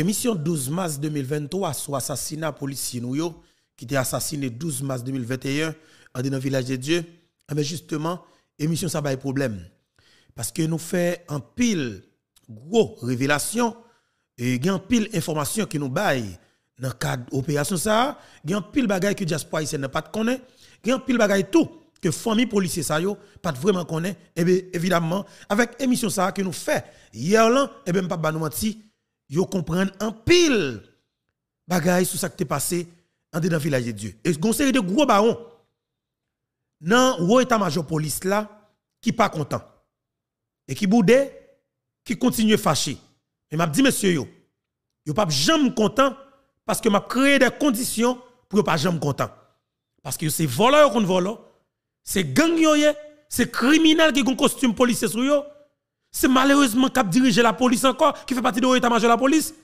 Émission 12 mars 2023 sur assassinat policier qui était assassiné 12 mars 2021 dans le village de Dieu. Ah, mais justement, émission ça va problème parce que nous fait un pile gros révélations, et gain pile information qui nous baille dans le cadre opération ça, gain pile bagaille que diaspora n'a pas de pile bagaille tout que famille policier ça yo pas vraiment connaît et eh bien évidemment avec émission ça que nous fait hier là et eh ben pas nous yo comprendre un pile bagaille sur ça qui s'est passé en le village de Dieu. Et une série de gros barons dans état major police là qui pas content et qui boudait, qui continue fâché. Et m'a dit monsieur yo, yo pas jamais content parce que m'a créé des conditions pour pas jamais content. Parce que c'est voleurs qu'on vole, c'est gang c'est criminel qui ont costume policier sur yo. C'est malheureusement cap diriger la police encore, qui fait partie de l'état-major de la police,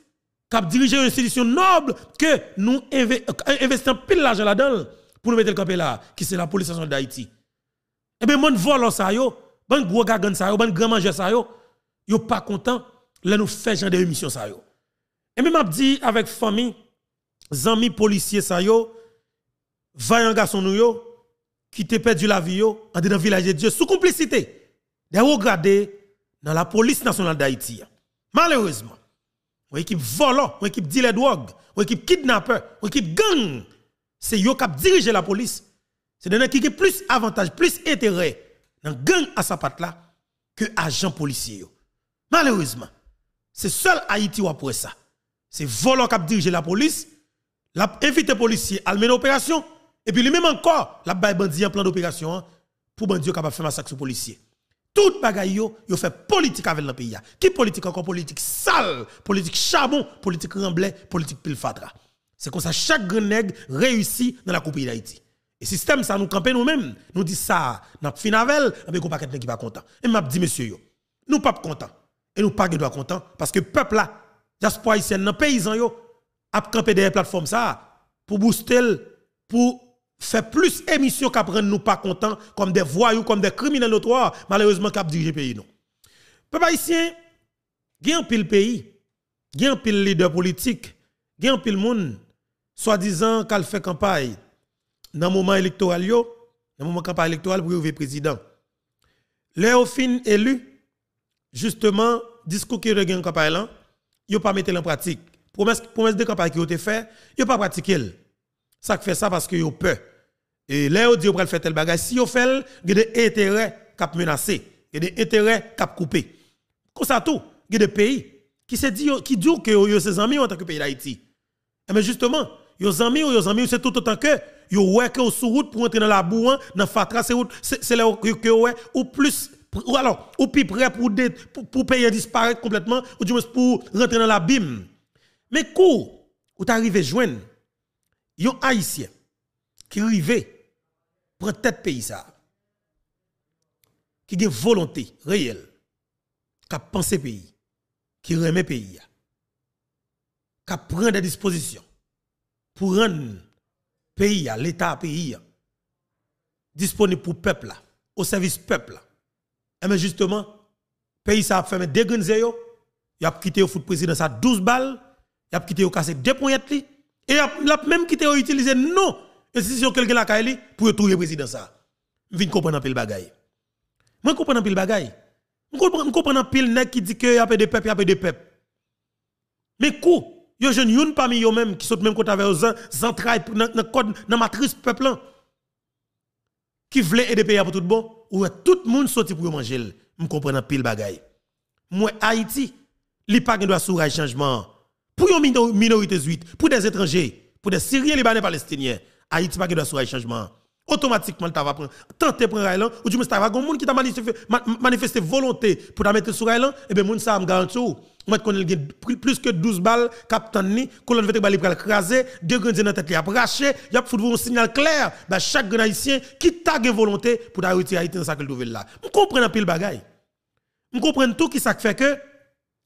qui diriger une institution noble que nous euh, investissons pile l'argent là-dedans pour nous mettre le camp là, qui c'est la police nationale d'Haïti. Et eh bien, mon vol ça yo, bon gros gagan ça yo, bon grand manger ça yo, yo pas content, là nous fait genre des émissions ça yo. Et eh même ben, m'a dit avec famille, amis policiers ça yo, vaillant garçon nous yo, qui te perdu la vie yo, dans le village de Dieu, sous complicité, des regardés dans la police nationale d'Haïti. Malheureusement, une équipe volant, une équipe dealer drogue, une équipe kidnappeur, une équipe gang, c'est eux qui dirigent la police. C'est des qui ont plus avantage, plus intérêt dans gang à sa patte là que agent policier. Malheureusement, c'est seul Haïti qui a pour ça. C'est volant qui dirige la police, invité les policiers à mener opération, et puis lui-même encore, l'a bail bandit en plan d'opération hein, pour bandit capable faire massacre sur policiers tout bagaille yo, yo fait politique avec le pays. Qui politique encore politique sale, politique charbon, politique remblai, politique pilfadra. C'est comme ça chaque grand réussit dans la coupe d'Haïti. Et système ça nous campe nous-mêmes, nous dit ça, n'a finavel, avec un ne qui pas content. Et m'a dit monsieur yo, nous pas content et nous pas doit content parce que peuple là, diaspora haïtienne, paysan yo a camper derrière plateforme ça pour booster pour fait plus émission qu'à nous pas contents comme des voyous, comme des criminels notoires, malheureusement qu'à le pays non. Peuple haïtien, il y a un pile pays, il y a un pile leader politique, il y a un pile monde soi-disant qu'elle fait campagne dans le moment électoral dans le moment campagne électorale pour le président. fin élu, justement, discours qui regagne campagne là, il pas mis en pratique. Promesse, promesse de campagne qui ont été fait, il pas pratiqué. Ça fait ça parce que yo peur. Et là, on dit qu'on faire tel bagage. Si on fait, il y a des intérêts cap menacés, il y a des intérêts Comme ça, tout, il y des pays qui se dit, qui dit que yo ses amis en tant que pays d'Haïti. Mais eh justement, yo amis ou yo amis, c'est tout autant que yo ouais que sur route pour entrer dans la boue, hein, dans fatra, c'est route, c'est là que ou plus, ou alors, ou plus prêt pour, pour, payer disparaître complètement, ou du moins pour rentrer dans l'abîme. Mais coup, ou t'arrives joindre yon haïtien qui arrive pour tête pays ça qui a une volonté réelle qui pense pays qui remet pays qui prend des dispositions pour rendre pays l'état pays disponible pour peuple au service peuple et eh mais justement pays ça a fait des yo il a quitté au foot président ça 12 balles il a quitté au cassé deux points et la même qui t'a utilisé non si institution quelqu'un la caille pour trouver président ça. Viens comprendre pile bagaille. Moi comprendre pile bagaille. Je comprends pile nèg qui dit qu'il y a peu de peuple, y a peu de peuple. Mais y yo jeune youn parmi eux même qui saute même quand avec aux entrailles dans code dans matrice peuple qui voulait aider pays pour tout bon ou tout le monde sorti pour manger. Je comprends pile bagaille. Moi Haïti, li pas doit sourire changement pour yon minorité zuit, pour des étrangers, pour des Syriens, Libanais, Palestiniens, Haïti de doit un changement. Automatiquement, tu vas prendre, de prendre Railan, ou du moins, tu vas monde qui t'a manifesté, volonté pour mettre sur Railan, et eh bien, moun ça, me garantit, moi, qu'on a plus que 12 balles, capitaine ni, colonne verte balle pour craser, deux grandes dans tête, il a braché, il a foutu un signal clair, bah, chaque Haïtien qui t'a volonté pour arrêter retirer Haïti dans sa nouvelle là. Je comprends un pile bagaille. Je comprends tout qui ça fait que,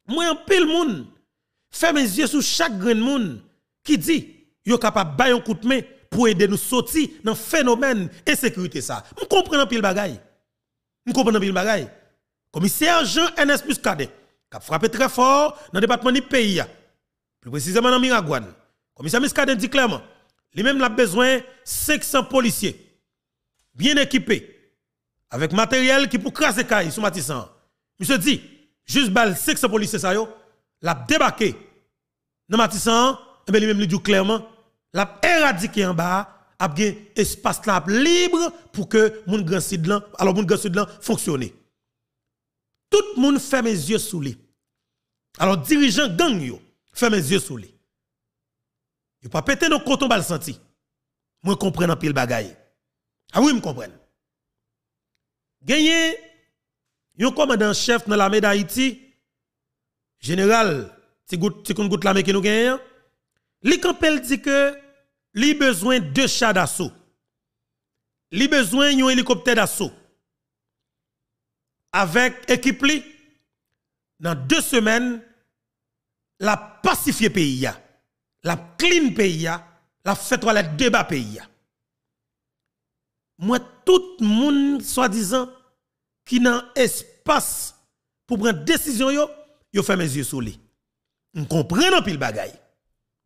moi, un pile monde, Fais mes yeux sur chaque grand monde qui dit yo capable bailler un coup de main pour aider nous sortir dans le phénomène insécurité ça. Je comprends pile bagaille. Je comprends pile bagaille. Commissaire Jean NS plus qui a frappé très fort dans le département du pays plus précisément dans Miragouane. Commissaire Miskaden dit clairement, lui-même a besoin de 500 policiers bien équipés avec matériel qui pour craser cailles... sur Matissan. se dit, juste balle 500 policiers ça yo l'a débarqué dans Matissan, et eh bien lui-même lui dit clairement, l'a éradiqué en bas, a bien espace là libre pour que mon grand sidlan, alors mon grand sud fonctionne. Tout le monde fait mes yeux sous lui. Alors dirigeant gang yo, fait mes yeux sous lui. peut pas pété dans coton bal senti. Moi comprends en pile bagaille. Ah oui, me comprends. Gagné, yon commandant chef dans l'armée d'Haïti, général, vous qu'on goutte la qui nous gagne. Li dit que li besoin deux chats d'assaut. Li besoin d'un hélicoptère d'assaut. Avec équipe li, dans deux semaines, la pacifier pays la clean pays la fait toilette débat pays Moi tout le monde soi-disant qui n'a espace pour prendre décision yo yo fait mes yeux sur lui. On comprend en pile bagaille.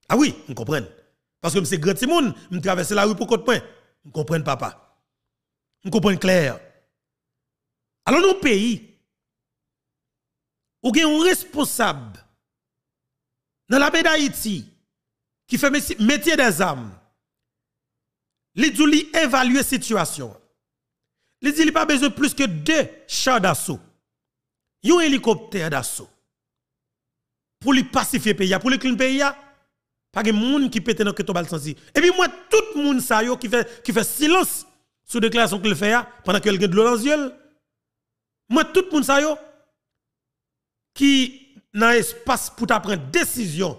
Ah oui, on comprend. Parce que c'est grand Simon, je la rue pour côté point. On comprend papa. On comprend clair. Alors nos pays ou gen un responsable dans la baie d'Haïti qui fait métier des armes, Li dou li situation. Li dit li pas besoin plus que deux chars d'assaut. Un hélicoptère d'assaut pour lui pacifier le pays, pour lui clean pays, pas de monde qui pète dans le bal sensi. Et puis moi, tout le monde qui fait, qui fait silence sur déclaration qu'il fait pendant qu'il a de l'eau dans yeux. Moi, tout le monde ça qui n'a espace pour prendre décision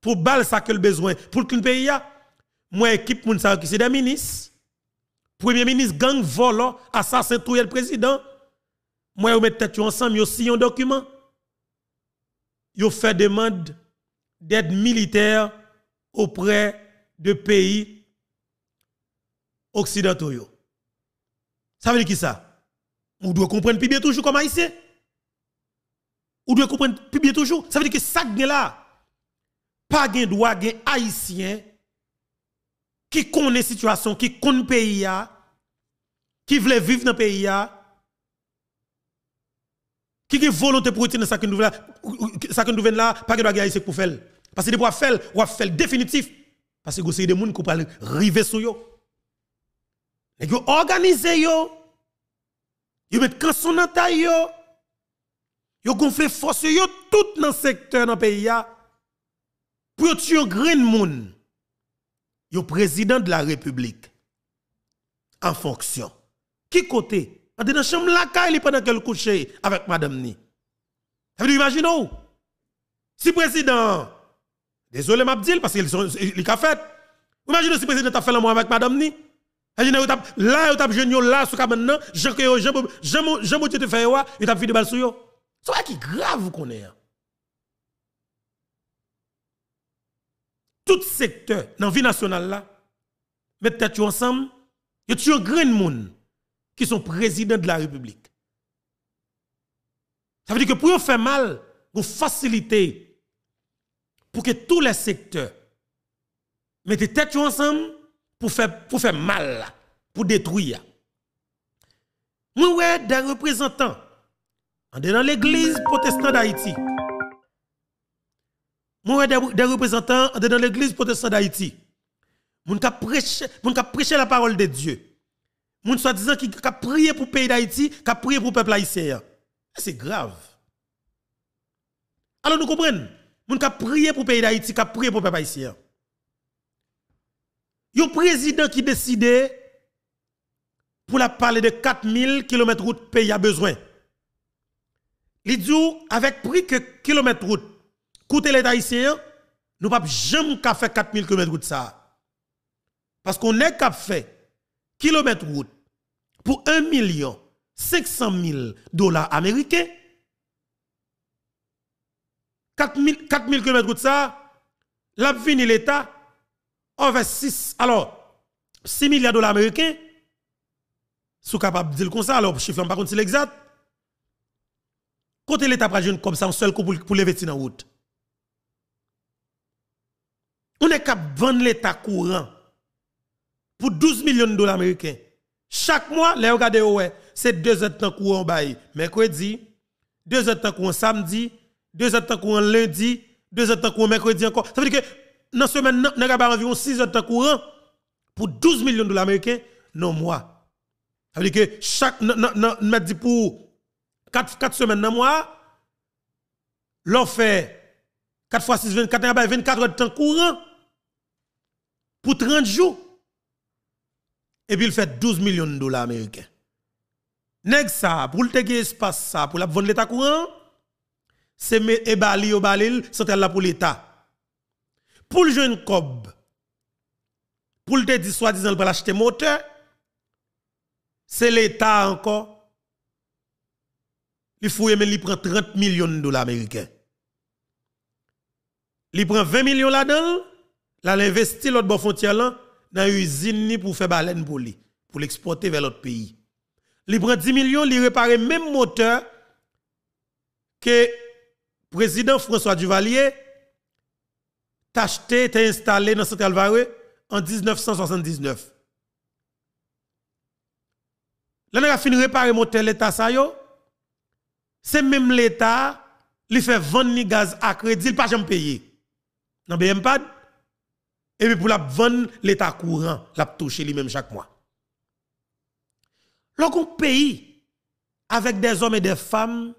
pour bal ça que le besoin pour clean pays, moi, équipe moun ça qui c'est des ministres, premier ministre, gang volant, assassin tout le président, moi, vous mettez tête ensemble, vous signe un document ils ont fait demande d'aide militaire auprès de pays occidentaux. Ça veut dire qui ça On doit comprendre plus bien toujours comme haïtien. On doit comprendre plus bien toujours. Ça veut dire que ça là, pas de droit haïtien qui connaît la situation, qui connaît le pays, qui veut vivre dans le pays. Qui a volonté pour retirer ça que nous là, ça que nous là, pas que nous pour faire. Parce que de fois faire, ou faire définitif. Parce que vous avez des gens qui peuvent arriver sur eux. Ils ont organisé eux. Ils mettent canson dans taille eux. Ils ont gonflé force eux tout dans le secteur dans le pays pour tuer un grand monde. Le président de la République en fonction. Qui côté elle dans la chambre la caille pendant qu'elle couchait avec madame ni. Vous imaginez si président désolé m'a dit parce qu'il sont les fait. Imaginez si président t'a fait l'amour avec madame ni. Imaginez t'a là ou t'as jeune là sous maintenant, je que Jean Jean Jean tu te fait il t'a fait de balle sur toi. C'est qui grave vous connaissez. Hein. Tout secteur dans la vie nationale là, mettez tête ensemble, Tu a un grand monde qui sont présidents de la République. Ça veut dire que pour faire mal, vous facilitez pour que tous les secteurs mettent tête ensemble pour faire, pour faire mal, pour détruire. Nous ouais, des représentants dans l'église protestante d'Haïti. Moi, des représentants dans l'église protestante d'Haïti. Moi ka prêcher la parole de Dieu moun soit disant qui a prié pour le pays d'Haïti, qui a prié pour le peuple haïtien. C'est grave. Alors nous comprenons, moun qui a prié pour le pays d'Haïti, qui a prié pour le peuple haïtien. Yon président qui décide pour la parler de 4000 km route pays a besoin. Il dit avec prix que km route coûte l'état haïtien nous pouvons jamais faire 4000 km route ça. Parce qu'on est cap faire Kilomètres route pour 1 million 500 000 dollars américains. 4 000, kilomètres route ça, l'a fini l'État, on fait 6, alors 6 milliards de dollars américains. Sous capable de dire comme ça, alors chiffre, par pas contre c'est l'exact. Côté l'État pas comme ça, on seul coup pour, pour lever en route. On est capable de vendre l'État courant pour 12 millions de dollars américains. Chaque mois, les oh ouais, c'est deux heures de temps courant bail. Mercredi, deux heures de temps courant samedi, deux heures de temps courant lundi, deux heures de temps courant mercredi encore. Ça veut dire que dans la semaine, nous avons environ 6 heures de temps courant pour 12 millions de dollars américains, non mois. Ça veut dire que chaque, nous dit pour 4, semaines dans mois, l'on fait 4 fois 6, 24, 24 heures de temps courant pour 30 jours et puis il fait 12 millions de dollars américains. Nèg ça, pour le faire espace ça, pour la vendre l'état courant, c'est me bali ou balil, c'est pour l'état. Pour le jeune cob, pour le dire soi-disant pour l'acheter moteur, c'est l'état encore. Il faut mais il prend 30 millions de dollars américains. Il prend 20 millions là-dedans, là l'investit l'autre bon frontière là, dans l'usine pour faire baleine pour pour l'exporter vers l'autre pays. Il prend 10 millions, il répare même moteur que le président François Duvalier a acheté, t'a installé dans Central alvare en 1979. Là, a fini de réparer moteur l'État, ça C'est même l'État, qui fait vendre gaz à crédit, il pas jamais payer. Dans BMPAD, et puis pour la vendre l'état courant, la touche lui-même chaque mois. un pays avec des hommes et des femmes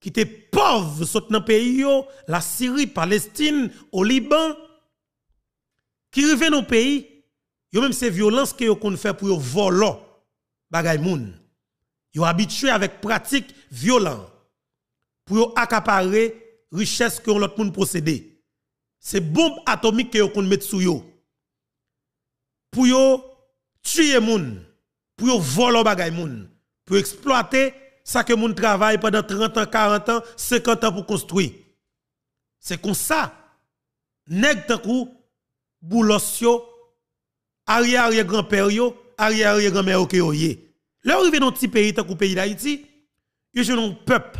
qui étaient pauvres sont dans pays la Syrie, Palestine, au Liban qui reviennent au pays, yo même ces violences que ont pour voler bagay moun. sont habitué avec pratique violentes pour accaparer richesse que l'autre monde possède c'est bombe atomique que vous met sous yo. Pour yo tuer moun, pour yo voler bagay moun, pour exploiter Ce que moun travaille pendant 30 ans, 40 ans, 50 ans pour construire. C'est comme ça. Nèg tankou kou boulos yo arrière arrière grand-père yo, arrière arrière grand-mère OK yo ye Là rive dans petit pays tankou pays d'Haïti, yo un peuple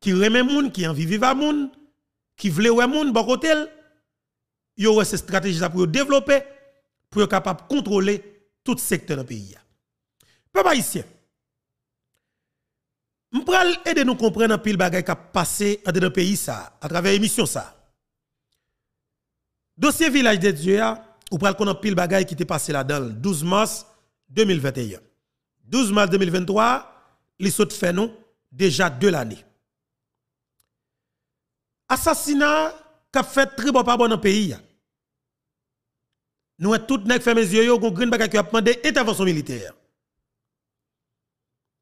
qui les moun, qui envie vivre à moun qui veulent ouais e monde bon côté yo ouais ces stratégies pour développer pour être capable de contrôler tout secteur du pays Je vais m'pral aider nous comprendre pile bagay qui passé dans le pays ça à travers l'émission. ça dossier village de dieu hein, ou pral connait pile bagay qui était passé là-dedans 12 mars 2021 12 mars 2023 les saute fait nous déjà deux l'année assassinat qui a fait très bon pas bon dans le pays. Nous tous tout fait mes yeux yo gon green qui demandé intervention militaire.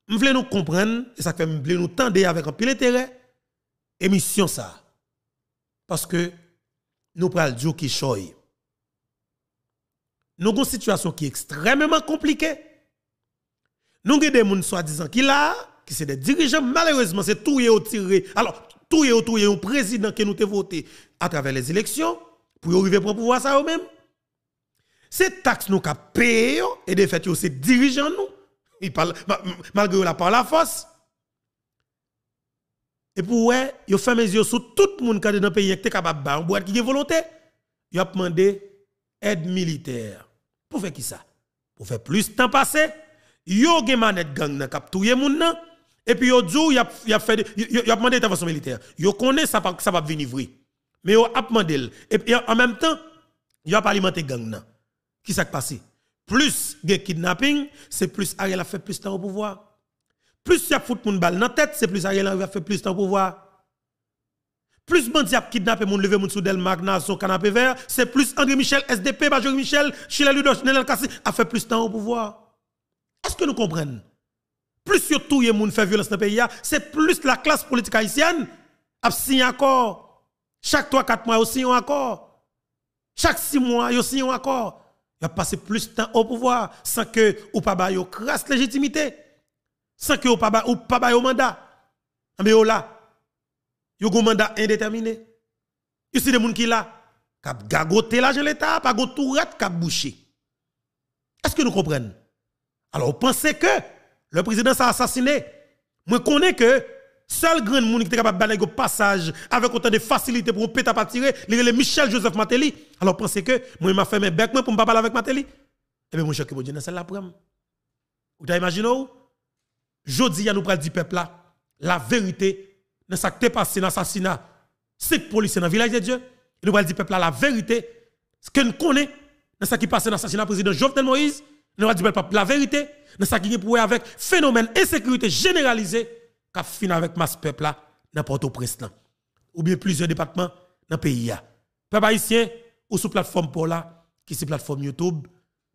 Nous voulons nous comprendre et ça fait nous nous tendre avec un pile intérêt émission ça. Parce que nous pral dire qui Nous avons une situation qui est extrêmement compliquée. Nous avons des gens soi-disant qui là, qui sont des dirigeants, malheureusement, c'est tout et au tiré. Alors, tout et tout un président qui nous a voté à travers les élections pour arriver pour pouvoir ça eux-mêmes. Ces taxes nous qu'a payé et de fait c'est dirigeant nous. Il parle malgré la par la force. Et pour ouais, yon fait mes yeux sur tout le monde qui est dans le pays qui est capable de faire qui est volonté. yon a demandé aide militaire. Pour faire qui ça Pour faire plus de temps passer. Yo gen manette gang nan kap touye moun nan. Et puis, aujourd'hui, dit, a fait, demandé intervention militaire. Yo connaît ça ça va venir vrai. Mais ils a demandé. Et en même temps, yo a alimenté gang Qu'est-ce Qui s'est passé? Plus, des kidnapping, c'est plus Ariel a fait plus de temps au pouvoir. Plus y a fout balle dans la tête, c'est plus Ariel a fait plus de temps au pouvoir. Plus bandi a kidnappé moun levé moun soudel, magna son canapé vert, c'est plus André Michel SDP Major Michel Chilaludosh, Ludos, Nenel Kassi a fait plus de temps au pouvoir. Est-ce que nous comprenons plus surtout les gens fait violence dans le pays, c'est plus la classe politique haïtienne a signé encore. Chaque 3-4 mois, ils signent un Chaque 6 mois, ils signent encore. accord. Ils ont passé plus de temps au pouvoir sans que ou pas yon crasse légitimité. Sans que ou pas ba au mandat. Ah, mais yon là, yo un mandat indéterminé. Ils sont des gens qui là, qui gagoté l'argent de l'État, pas go tout rat, qui bouché. Est-ce que nous comprenons? Alors, pensez que le président s'est assassiné. je connais que seul grand monde qui est capable de faire passage avec autant de facilité pour péter à tirer, c'est Michel Joseph Matéli. Alors pensez que moi, je m'a fait mes becs pour ne pas parler avec Matéli. Eh bien, mon cher, que vous dites, c'est la preuve. Vous il y Jodi, nous près du peuple là. La vérité, dans ce qui est passé, dans l'assassinat, c'est policiers dans le village de Dieu. Il nous parle du peuple là, la vérité, ce que nous connaissons, dans ce qui est passé, dans l'assassinat président Jovenel Moïse la vérité, dans ce qui est pour avec phénomène insécurité généralisée, qui fin avec masse peuple là, dans Port-au-Prince, ou bien plusieurs départements dans le pays. Peuple haïtien, ou sur plateforme pour là, qui c'est plateforme YouTube,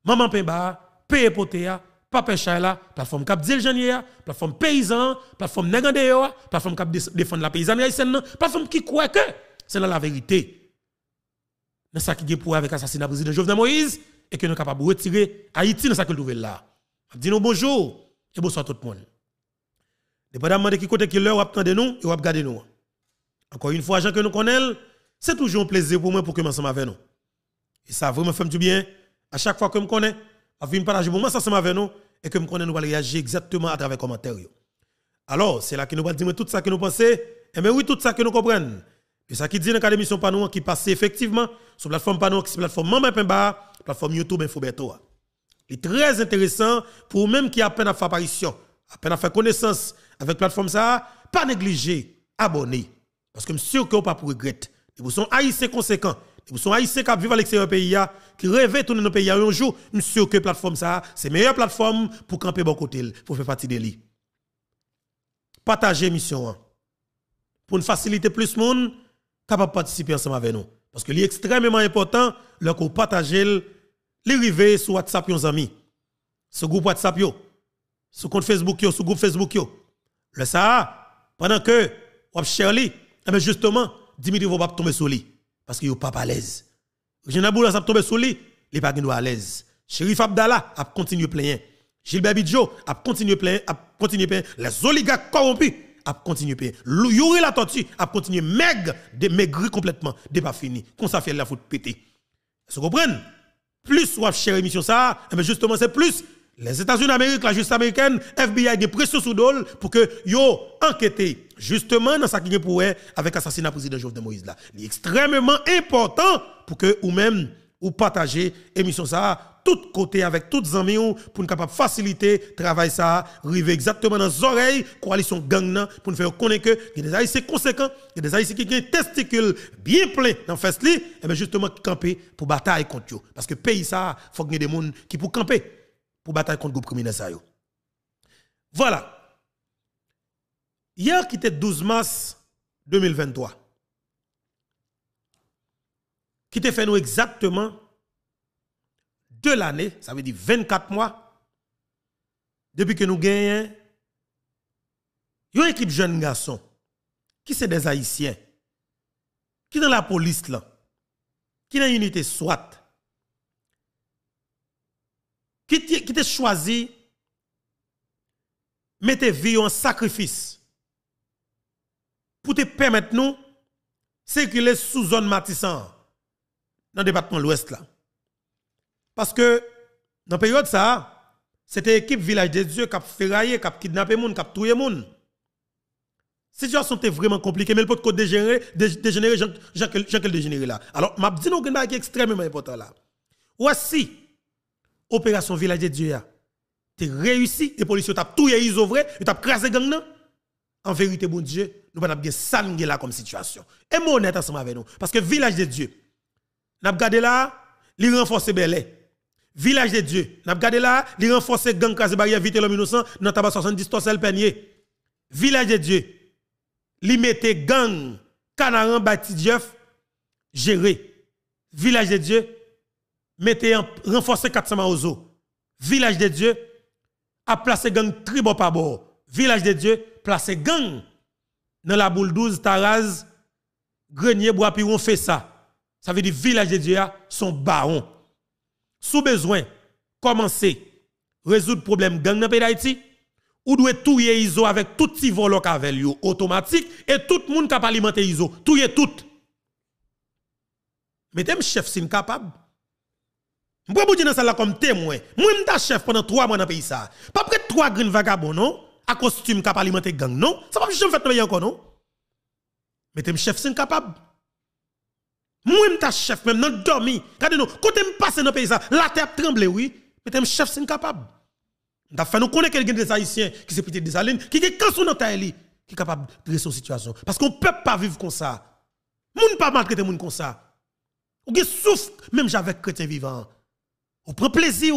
Maman Pemba, PEPOTEA, Pape Papa Chala, plateforme Cap la plateforme Paysan, plateforme Negandeo, plateforme Cap défendre la paysanne haïtienne, plateforme qui croit que c'est la vérité. Dans ce qui est pour avec assassinat président Jovenel Moïse, et que nous sommes capables de retirer Haïti dans sa nouvelle là. Dis nous bonjour et bonsoir tout le monde. Dépendamment de qui côté qui leur attend de nous et regarder nous. Encore une fois, gens que nous connaissons, c'est toujours un plaisir pour moi pour que ensemble avec nous. Et ça vraiment fait du bien. À chaque fois que je connais, à venir partager pour moi ça ensemble avec nous et que je connais nous allons réagir exactement à travers les commentaires. Alors, c'est là que nous allons dire tout ça que nous pensons et eh bien oui tout ça que nous comprenons. Et ça qui dit dans l'émission Panou qui passe effectivement sur la plateforme Panou qui est la plateforme Maman Pemba plateforme YouTube Il est très intéressant pour même qui a peine à faire apparition, à peine à faire connaissance avec plateforme ça, pas négliger, abonner. Parce que je suis sûr que vous pas pour regretter. Vous sont haïtiens conséquents. Vous sont haïtiens qui vivent à l'extérieur du pays, qui rêvent de tourner dans le pays un jour. Je suis sûr que plateforme ça, c'est la meilleure plateforme pour camper bon côté, pour faire partie de lui. Partagez mission. Hein. Pour faciliter plus de monde, capable de participer ensemble avec nous. Parce que c'est extrêmement important, lorsque partage partagez les rive sur WhatsApp yon amis. Sou groupe WhatsApp yo. Sou compte Facebook yo, sous groupe Facebook yo. Le ça pendant que ou cher eh ben justement Dimitri va pas tomber sur lui parce qu'il yon pas à l'aise. Regina Boula tombe sous sur lui, il pas à l'aise. Chérif Abdallah a continué plein. Gilbert Bidjo a continué plein, a continué plein. Les oligarques corrompus a continué plein. Yuri la tortue a continué maigre, de maigri complètement, de pas fini. Qu'on ça fait la foutre pété. Vous comprenez plus ou cher émission ça, et eh ben, justement c'est plus les États-Unis d'Amérique, la justice américaine, FBI des pressions sous dol pour que yo enquêté justement dans sa qui est pour avec assassinat président Jovenel Moïse là. C'est extrêmement important pour que ou même ou partager émission ça tout côtés avec toutes les amis pour nous capable faciliter travail ça arriver exactement dans les oreilles coalition gang pour nous faire connaître que il y a des haïtiens conséquents il y a des haïtiens qui ont des testicules bien pleins dans le li et eh bien justement qui camper pour bataille contre eux parce que pays ça faut que nous des gens qui pour camper pour bataille contre groupe criminel ça voilà hier qui était 12 mars 2023 qui était fait nous exactement de l'année, ça veut dire 24 mois, depuis que nous gagnons, une équipe de jeunes garçons, qui c'est des Haïtiens, qui dans la police là, qui dans unité SWAT, qui te choisi mettez vie en sacrifice pour te permettre nous circuler sous zone matissant dans le département de l'Ouest là. Parce que dans la période ça, c'était l'équipe Village des Dieux qui a ferraillé, qui a kidnappé les gens, qui a tué les gens. La situation était vraiment compliquée, mais le pot de dégénérer, dégénérer, j'en qu'elle dégénéré là. Alors, je dis que c'est extrêmement important là. Ou si l'opération Village des Dieux a réussi, les policiers ont tué les vrai, ils ont crasé gang nan. En vérité, bon Dieu, nous avons bien ça là comme situation. Et moi, honnête ensemble avec nous. Parce que Village de Dieu, nous avons gardé là, ils renforcent Belay. Village de Dieu. N'a gardé là, il renforce gang casse barrière vite l'homme innocent dans tabac 70 Peigné. Village de Dieu. Il mettait gang Canaran bâti géré. Village de Dieu mettez renforcer 400 maozo. Village de Dieu a placé gang tribo par bord. Village de Dieu placé gang dans la boule 12 Taraz Grenier Bois Piron fait ça. Ça veut dire village de Dieu a son baron sous besoin, commencer résoudre problème gang dans pays d'Haïti, ou doit tout ISO avec tout petit volo avec automatique et tout le monde a alimenter ISO, tout tout. Mais t'es chef sin capable. M'pre vous dire dans ça comme témoin. Moi m'ta chef pendant trois mois dans le pays Pas près trois grands vagabonds, non, à costume alimenté alimenter gang non, ça pas à faire meilleur encore non. Mais t'es chef sin capable. Moi, je suis chef, même, non, dormi. Regardez-nous, quand je passe dans le pays, la terre tremble, oui. Mais je chef, c'est incapable. fait nous, connaissons quelqu'un des Haïtiens qui s'est pété des alines, qui est cassé dans qui est capable de résoudre situation. Parce qu'on ne peut pas vivre comme ça. Nous ne pas maltraiter gens comme ça. Ou souffre, même j'avec chrétien vivant. Ou prend plaisir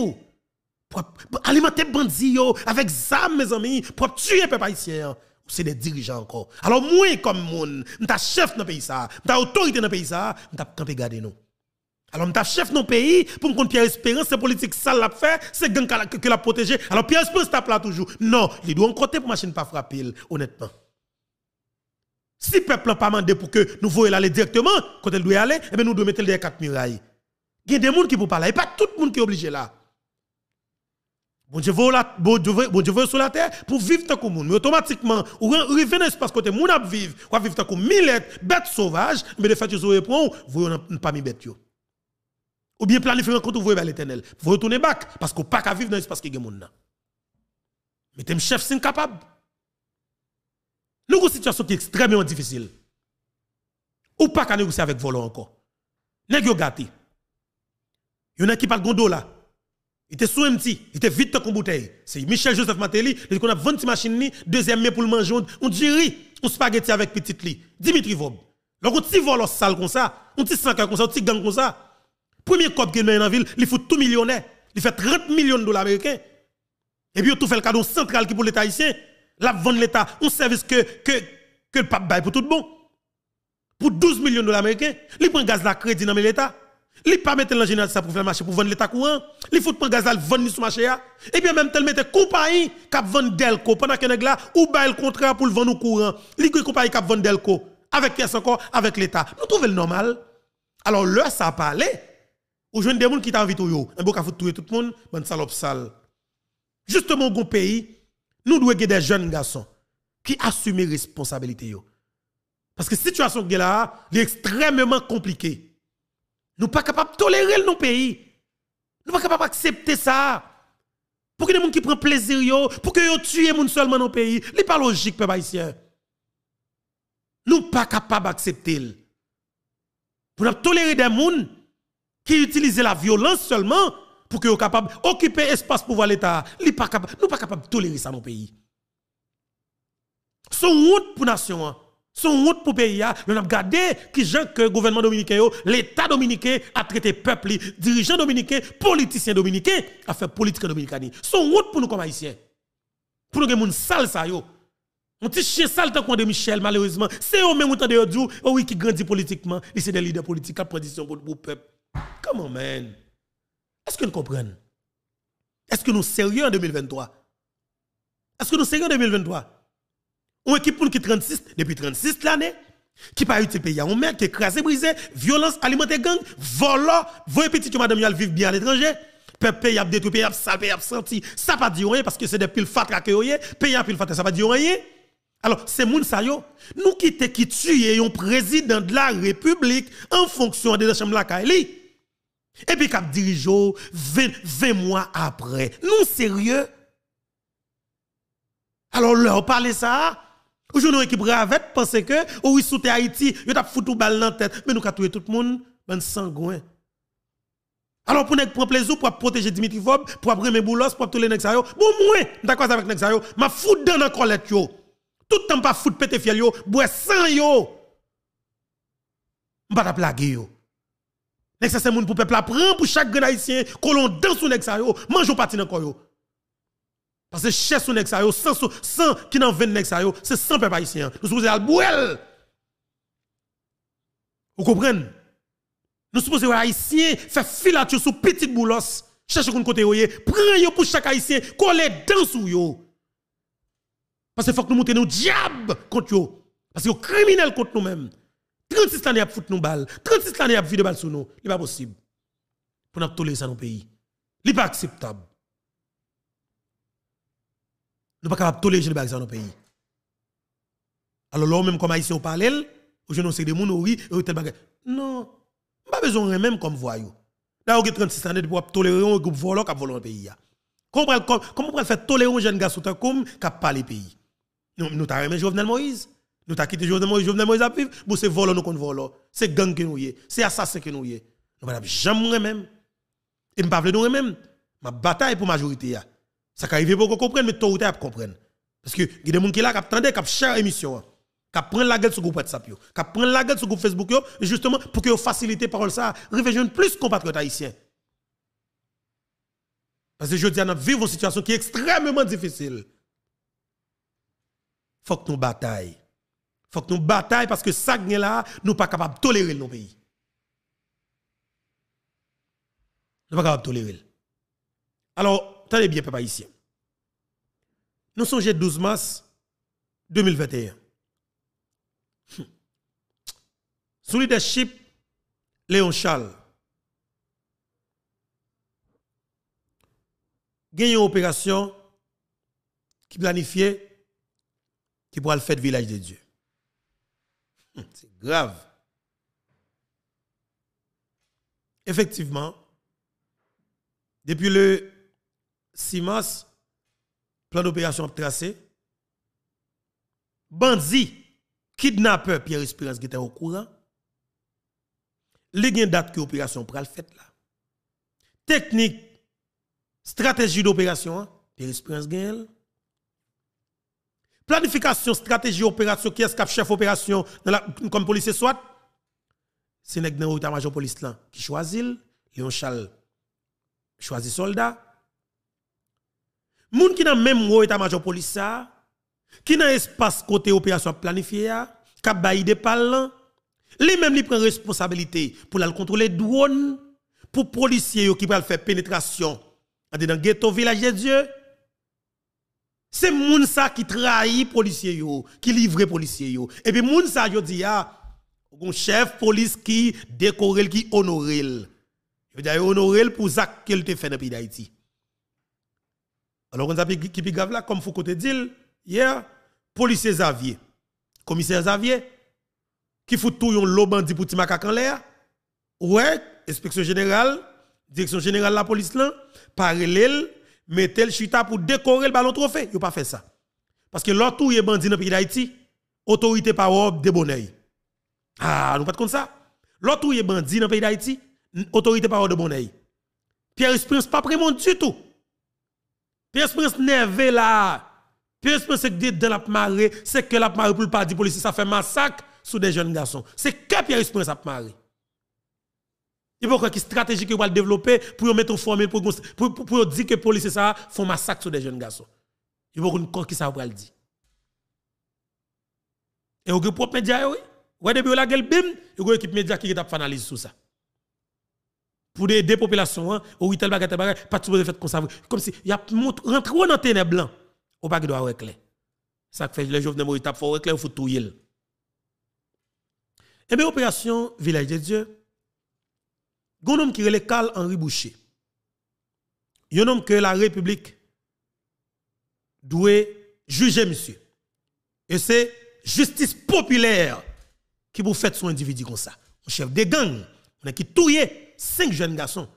Pour alimenter bandits avec armes, mes amis, pour tuer les haïtiens c'est des dirigeants encore. Alors moi comme mon, m'ta chef dans pays ça, m'ta autorité dans pays ça, m'ta campé garder nous. Alors m'ta chef dans pays pour Pierre Espérance, c'est politique sale, l'a fait, c'est gang que l'a protégé. Alors Pierre Espérance tape là toujours. Non, il doit en côté pour machine pas frapper honnêtement. Si peuple n'a pas demandé pour que nous voyons aller directement, quand elle doit aller, eh ben, nous devons mettre les quatre murailles. Il y a des gens qui ne peuvent pas là, et pas tout le monde qui est obligé là. Bon Dieu veut sur la terre pour vivre tout le monde. Mais automatiquement, ou arrivé dans l'espace côté monde a vivre, va vivre tant que Mille bêtes sauvages. mais de fait vous répond, vous n'avez pas mis bête Ou bien planifier un compte vous vers l'éternel. Vous retournez back parce que pas qu'à vivre dans l'espace qui est monde Mais t'es chef sont incapable. Nous une situation qui est extrêmement difficile. Ou pas qu'à négocier avec volant encore. nest yo gâté. ne équipe pas de gondola il était sous petit, il était vite comme bouteille. C'est Michel Joseph Matéli, il dit qu'on a 20 machines, deuxième main pour le manger, on dirait, on spaghetti avec petit lit. Dimitri Vob. Donc on t'y vole sale comme ça, on t'y sans comme ça, on t'y gang comme ça. Premier cop qui est dans la ville, il faut tout millionnaire. Il fait 30 millions de dollars américains. Et puis on tout fait le cadeau central qui pour l'État haïtien. La vendre l'État, un service que, que, que le pape baille pour tout bon. Pour 12 millions de dollars américains, il prend gaz la crédit dans l'État. Il pas mettre l'ingénieur de ça pour faire marché pour vendre l'état courant. Il faut prendre gaz à vendre sur marché Et eh bien même tel compagnies compagnie qui vend Delco pendant que sont là ou bail le contrat pour le vendre au courant. Il compagnies qui vend Delco avec qui encore avec l'état. Nous trouvons le normal. Alors là ça parler ou jeune des gens qui t'invitent yo. Un beau ka tout tout le monde, bonne salope sale. Justement au pays, nous devons des jeunes garçons qui assument responsabilité Parce que situation là, est extrêmement compliquée. Nous pas capables de tolérer nos pays. Nous pas capables d'accepter ça. Pour que les gens qui prennent plaisir, yo, pour que yo tuent les gens seulement dans le pays. Ce n'est pas logique, peuple haïtien. Nous pas capables d'accepter. Pour tolérer des gens qui utilisent la violence seulement pour que soient capables d'occuper l'espace pour voir l'État. Nous pas capables de tolérer ça dans nos pays. C'est une pour la nation. Hein. Son route pour le pays, hein. on a regardé qui que le gouvernement dominicain, l'État dominicain a traité peuple, dirigeant dominicain, politicien dominicain, a fait politique dominicaine. Son route pour nous comme haïtiens. Pour nous, nous sommes ça yo. On petit chien sale tant qu'on de Michel, malheureusement. C'est eux même qui de dit, oh oui, qui grandit politiquement. Et c'est des leaders politiques qui position pour le peuple. Comment, man? Est-ce que nous comprenons? Est-ce que nous sommes sérieux en 2023? Est-ce que nous sommes sérieux en 2023? On équipe qui 36, depuis 36 l'année, qui pas eu de pays à un mec, qui écrasé, brisé, violence alimentaire gang, volo, voyez petit que madame Yal vivre bien à l'étranger. Peuple il a détruit, paye, a sale, il a senti. Ça pas dit rien parce que c'est des piles qui que yon, pays a pile ça pas dit rien. Alors, c'est moun sa yo, nous qui te qui tuer un président de la République en fonction de la chambre la Et puis cap dirige 20, 20 mois après. Nous sérieux? Alors leur parler ça, Aujourd'hui, l'équipe ravette Pensez que, ou ils sont Haïti, ils ont foutu balle dans la tête. Mais nous avons tué tout le monde, ben sangouin. Alors, pour nous prendre plaisir, pour protéger Dimitri Fob, pour mes Boulos, pour tous les Nexayo, bon, moi, d'accord avec les Nexayo, ma foutu dans la colette, yo. Tout le temps, pas foutre pété fiel, yo, bois sang, yo. M'pas plaguer, yo. Nexa, c'est moun pour peuple apprend pour chaque grand haïtien, colon dans sous Nexayo, mange au parti dans yo. Parce que chez sous nèg ça sans sans qui n'en 20 nèg c'est 100 peuple haïtien. Nous supposons à bouel. Vous comprenez Nous supposons haïtien faire filature sous petite boulos. Cherchez qu'on côté yoye, prend yo pour chaque haïtien, coller dans sous yo. Parce que faut que nous montions nos diables contre yo. Parce que yo criminel contre nous-mêmes. 36 ans, ils ont foutu nos balles. 36 ans, ils ont vide des balles sur nous. Ce n'est pas possible. Pour nous tolérer ça dans le pays. Ce n'est pas acceptable. Nous ne sommes pas capables de tolérer les bagages dans nos pays. Alors même comme ici au Parallèle, je ne sais des gens, oui, et tel pays. Non, pas besoin de même comme voyou. Là, on a 36 ans pour tolérer un groupe volant qui dans le pays. Comment on peut faire tolérer un jeune ta comme qui parle le pays Nous, nous avons aimé Jovenel Moïse. Nous avons quitté Jovenel Moïse, Jovenel Moïse a vivre. Bon, c'est volant, nous contre volant. C'est gang que nous y C'est assassin que nous y Nous ne jamais même. Et je ne parle pas de nous même. Ma bataille pour la majorité. Ça arrive pour qu'on comprenne, mais le ou tard, comprendre. Parce que il y a des gens qui là, qui attendent, cher émission, hein. qui prennent la gueule sur le groupe WhatsApp, qui prennent la gueule sur le groupe Facebook, justement pour que facilitent la parole ça, réveillons plus compatriotes haïtiens. Parce que je dis, on vivre une situation qui est extrêmement difficile. Il Faut que nous Il Faut que nous bataille parce que ça nous ne sommes pas capables de tolérer nos pays. Nous ne sommes pas capables de tolérer. Alors, tenez bien, papa ici. Nous sommes le 12 mars 2021. Hmm. Sous leadership, Léon Charles. Gagne une opération qui planifiait qui pourra le faire village de Dieu. Hmm, c'est grave. Effectivement, depuis le Simas, plan d'opération tracé. Bandit, kidnappeur Pierre Espérance qui était au courant. Les date que opération pral fait là. Technique, stratégie d'opération, Pierre Espérance gagne. Planification, stratégie, opération, qui est ce chef opération dans la, comme police? soit? C'est le au major police qui choisit, Léon Charles choisit soldat, Moun qui dans même gros état-major police ça, qui dans espace côté opération planifiée, qui bail des parlant, li même li prend responsabilité pour la contrôler drone pour policiers qui va faire pénétration dans ghetto village de Dieu. C'est moun ça qui trahit policiers yo, qui livre policiers yo. Et puis moun ça yo dit a ah, un chef police qui décoré qui honoré. Je dire, ah, honoré pour zak qu'elle te fait dans pays d'Haïti. Alors, on a qui grave là, comme Foucault dit hier, policier Xavier, commissaire Xavier, qui fout tout yon lot bandit pour Timakak en l'air, ouais, inspection générale, direction générale de la police là, parallèle, mettez le chita pour décorer le ballon trophée. Yon pas fait ça. Parce que l'autre tout est bandit dans le pays d'Haïti, autorité par de bonheur. Ah, nous pas comme ça. L'autre tout est bandit dans le pays d'Haïti, autorité par de bonheur. Pierre Esprince pas pris du tout. Pierre Prince nerve là. Pierre Prince dit dans la marée, c'est que la marée pour le parti policier, ça fait massacre sur des jeunes garçons. C'est que Pierre Prince a marée. Il faut qu'il stratégie qu'il va développer pour mettre en forme pour, pour, dire que les policiers ça font massacre sur des jeunes garçons. Il faut qu'on qui ça va le dire. Et au propre média oui. Ouais, depuis la gueule bim, il avez une équipe média qui est analyse sur ça pour des, des populations, Ou ou tel pas pas faire comme ça. Comme si, il y a trois dans ténèbre blanc, ou pas doit être clair. Ça fait les jeunes de pas faut être clair, faut tout y Et bien, opération Village de Dieu, un homme qui est le cal Henri Boucher. Un homme que la République doit juger, monsieur. Et c'est justice populaire qui vous fait son individu comme ça. Un chef de gang, on a qui touillé Cinq jeunes garçons.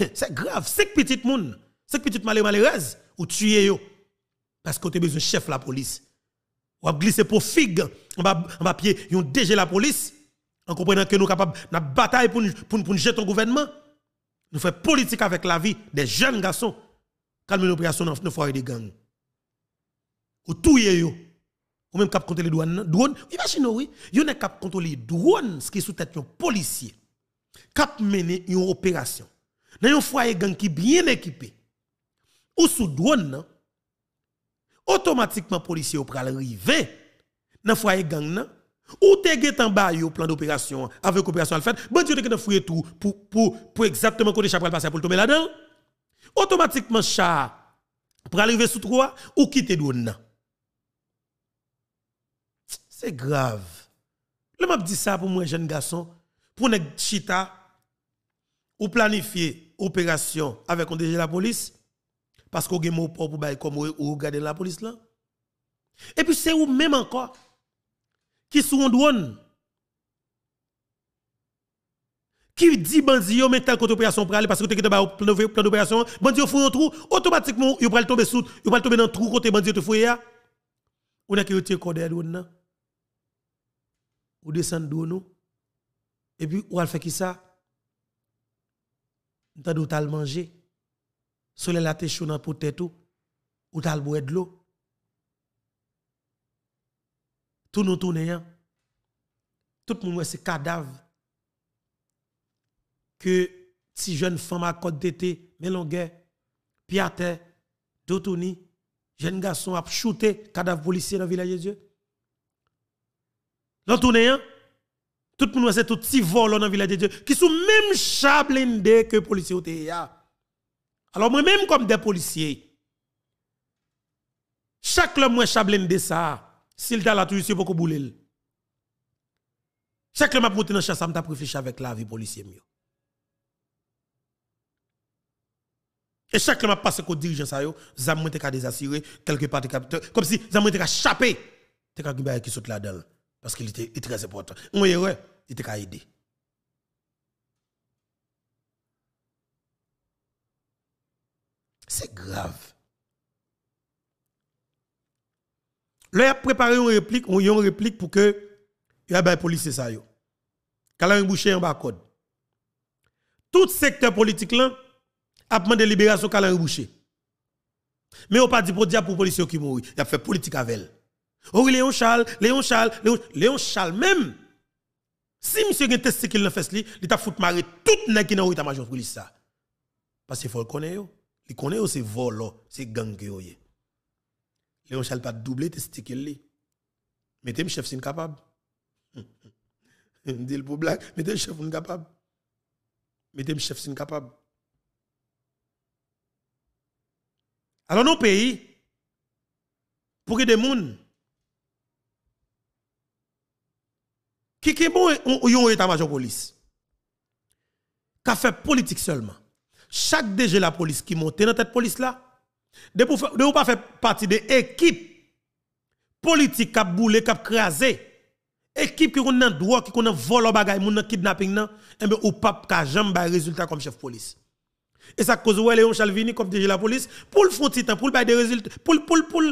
Hein, c'est grave. Cinq petites mounes, cinq petites malé malheureuses. Ou tuer yo. Parce que tu besoin de chef la police. Ou a glisser pour figue on va Ils ont DG la police. En comprenant que nous sommes capables de bataille pour, pour, jeter au gouvernement. Nous faisons politique avec la vie des jeunes garçons. Calme nos dans nos foyers de gangs. Ou tout yo. Ou même cap contrôler les douanes. imaginez oui. Yon est cap contrôler les ce qui sont sous tête un policier cap mener une opération dans un foyer gang qui bien équipé ou sous drone automatiquement policier ou pral arriver dans foyer gang ou te get en bas plan d'opération avec opération al fait bon Dieu te get tout pour pour pour exactement côté chapral passer pour tomber là-dedans automatiquement chat pourra arriver sous trois ou quitter drone c'est grave le m'a dit ça pour moi jeune garçon pour nèg chita ou planifier opération avec on DG la police parce qu'on gen mot pour comme ou regarder la police là. Et puis c'est ou même encore qui sont drone qui dit bandit mais telle opération pour aller parce que tu as plan d'opération bandit font un trou automatiquement il va tomber sous il va tomber dans trou côté bandit te fouiller on a que tu cordé drone là ou descend drone et puis, où elle fait qui ça? t'as d'où t'as mangé. Soleil la t'es dans pour tête tout. Ou t'as boire de l'eau. Tout nous tourne, hein. Tout le monde, c'est cadavre. Que si jeune femme à côte d'été, monde, Piater, Dotoni, jeune garçon a shooté cadavre policier dans le village de Dieu. là. Tout le monde sait tout petit vol dans la ville de Dieu qui sont même chablindés que les policiers ont Alors moi-même comme des policiers, chaque homme moi chablé ça, s'il a la tuer c'est beaucoup bouler. Chaque homme a monté dans chasse, m'a réfléchi avec la vie policier Et chaque homme a passé qu'au dirigeant ça yo, zam moi t'es désassuré quelque part comme si Il moi t'es chapé, t'es qu'à qui saute là-dedans parce qu'il était très important. Moi ouais il t'a aidé. C'est grave. Là, a préparé une réplique, une réplique pour que y ait des police ça yo. un Boucher en bas code. Tout secteur politique là a demandé libération Kalain Boucher. Mais on pas dit pour dire pour policiers qui mourent, il a fait politique avec elle. Oh Léon Charles, Léon Charles, Léon Charles même si monsieur a testé qu'il l'a fait, il a foutu marrer tout monde qui dans l'état major ça. Parce qu'il faut le connaître. Il connaît c'est vol, c'est gang Léon Charles pas doublé testé qu'il li. Mettez le chef si capable. Dis le pour blague, mettez le chef capable. Mettez le chef si capable. Alors nos pays pour que des gens Qui est bon, yon état-major police. Qui fait politique seulement. Chaque DG la police qui monte dans cette police là, de ne pas faire partie de l'équipe politique qui a boulé, qui a crasé, équipe qui a droit, qui a volé bagage, qui a kidnapping, et eh bien, ou pas ka jamais résultat comme chef police. Et ça cause ouais Léon Chalvini comme DG la police, pour le fond pour le des résultats, pour, pour, pour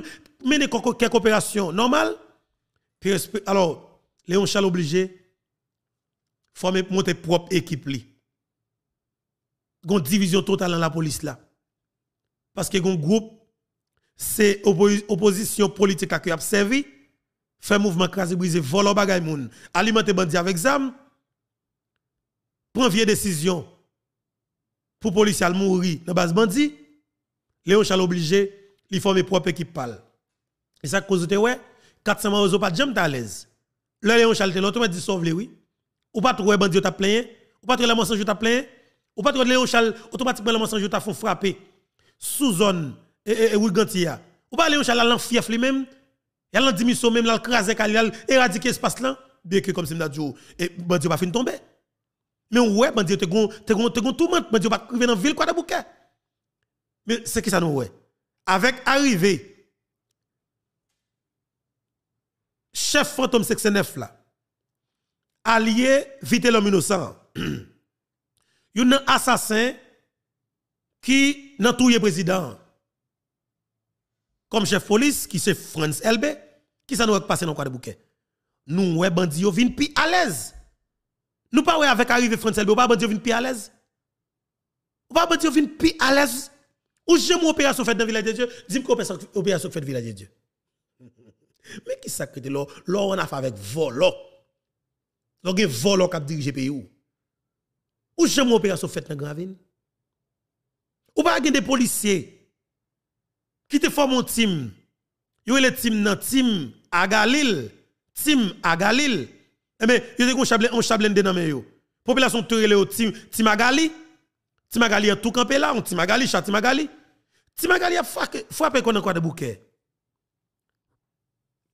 mener quelques opérations normales. Alors, Léon Charles obligé former monter propre équipe li. Gon division totale dans la police là. Parce que gon groupe c'est opposition politique qui a servi fait mouvement krasé brisé, voler bagay moun, alimenter bandi avec zam. Prend vieille décision pour al mourir dans base bandi. Léon Charles obligé il former propre équipe pal. Et ça cause ouais 400 marozo pas de à l'aise. Le Léon chalte l'autre m'a oui. Ou pas trouver bandit, t'a plein. Ou pas trouver le mensonge, t'a plein, Ou pas trouver Léon Chalte, automatiquement le mensonge, t'a faut frapper. Sous zone, et Gantia. Ou pas Léon Charles l'en fief lui-même. Il a démission même, il crasé, il éradiquer ce passe là. Dès que, comme si m'a dit, et bandit, pas fin tomber. Mais ouais, bandit, t'es gon, t'es gon, t'es gon, tout le monde, bandit, pas crivé dans la ville, quoi, de bouquet. Mais c'est qui ça nous, ouais? Avec arrivée, chef fantôme 69 là, allié vite l'homme innocent, un assassin qui n'a le président. Comme chef police, qui c'est Franz LB, qui ça nous passé dans le de bouquet. Nous, ouais, yo vin pi à l'aise. Nous pas avec arrivé France LB, ou pas bandit vin pi à l'aise. Ou pas bandit vin pi à l'aise. Ou j'aime opération fait dans le village de Dieu, dis-moi opération faite dans le village de Dieu. Mais qui sacrifie là là on a fait avec volo. y a volo qui a dirigé pays où Ou jamais opération faite dans Gravine Ou pas des policiers qui te forment un team Yo le team nan team à Galil, team à Galil. Eh ben, yo te kon chablen on chablen de nan yo. Population te le team team à Galil Team à Galil en tout campé là, on team à Galil chat team à Galil Team à y a frappé qu'on a quoi de bouquet.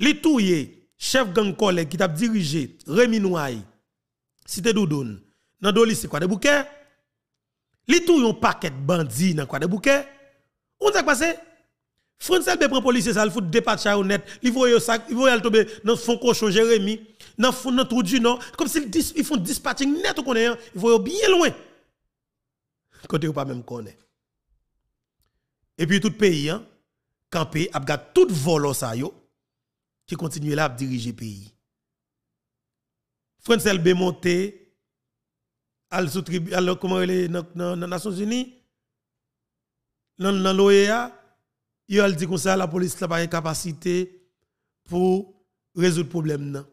Li touye, chef gang collègue qui t'a dirigé, Rémi Noaï, Cité Doudoun, dans Dolis, c'est quoi de bouquet? Li touye un paquet de bandits dans quoi de bouquet? On t'a passé? France Elbe prend policier, ça le fout départ honnête, il voit sac, il voit tomber dans fond cochon Jérémy, dans fond dans trou du nord, comme s'ils ils font dispatching net qu'on connaît, hein. ils voient bien loin. Côté ou pas même connaît. Et puis tout pays hein, campé a tout volo ça yo qui continue là à diriger le pays. François LB monté à comment elle dans les Nations Unies dans l'OEA il a dit que la police n'a pas la capacité pour résoudre le problème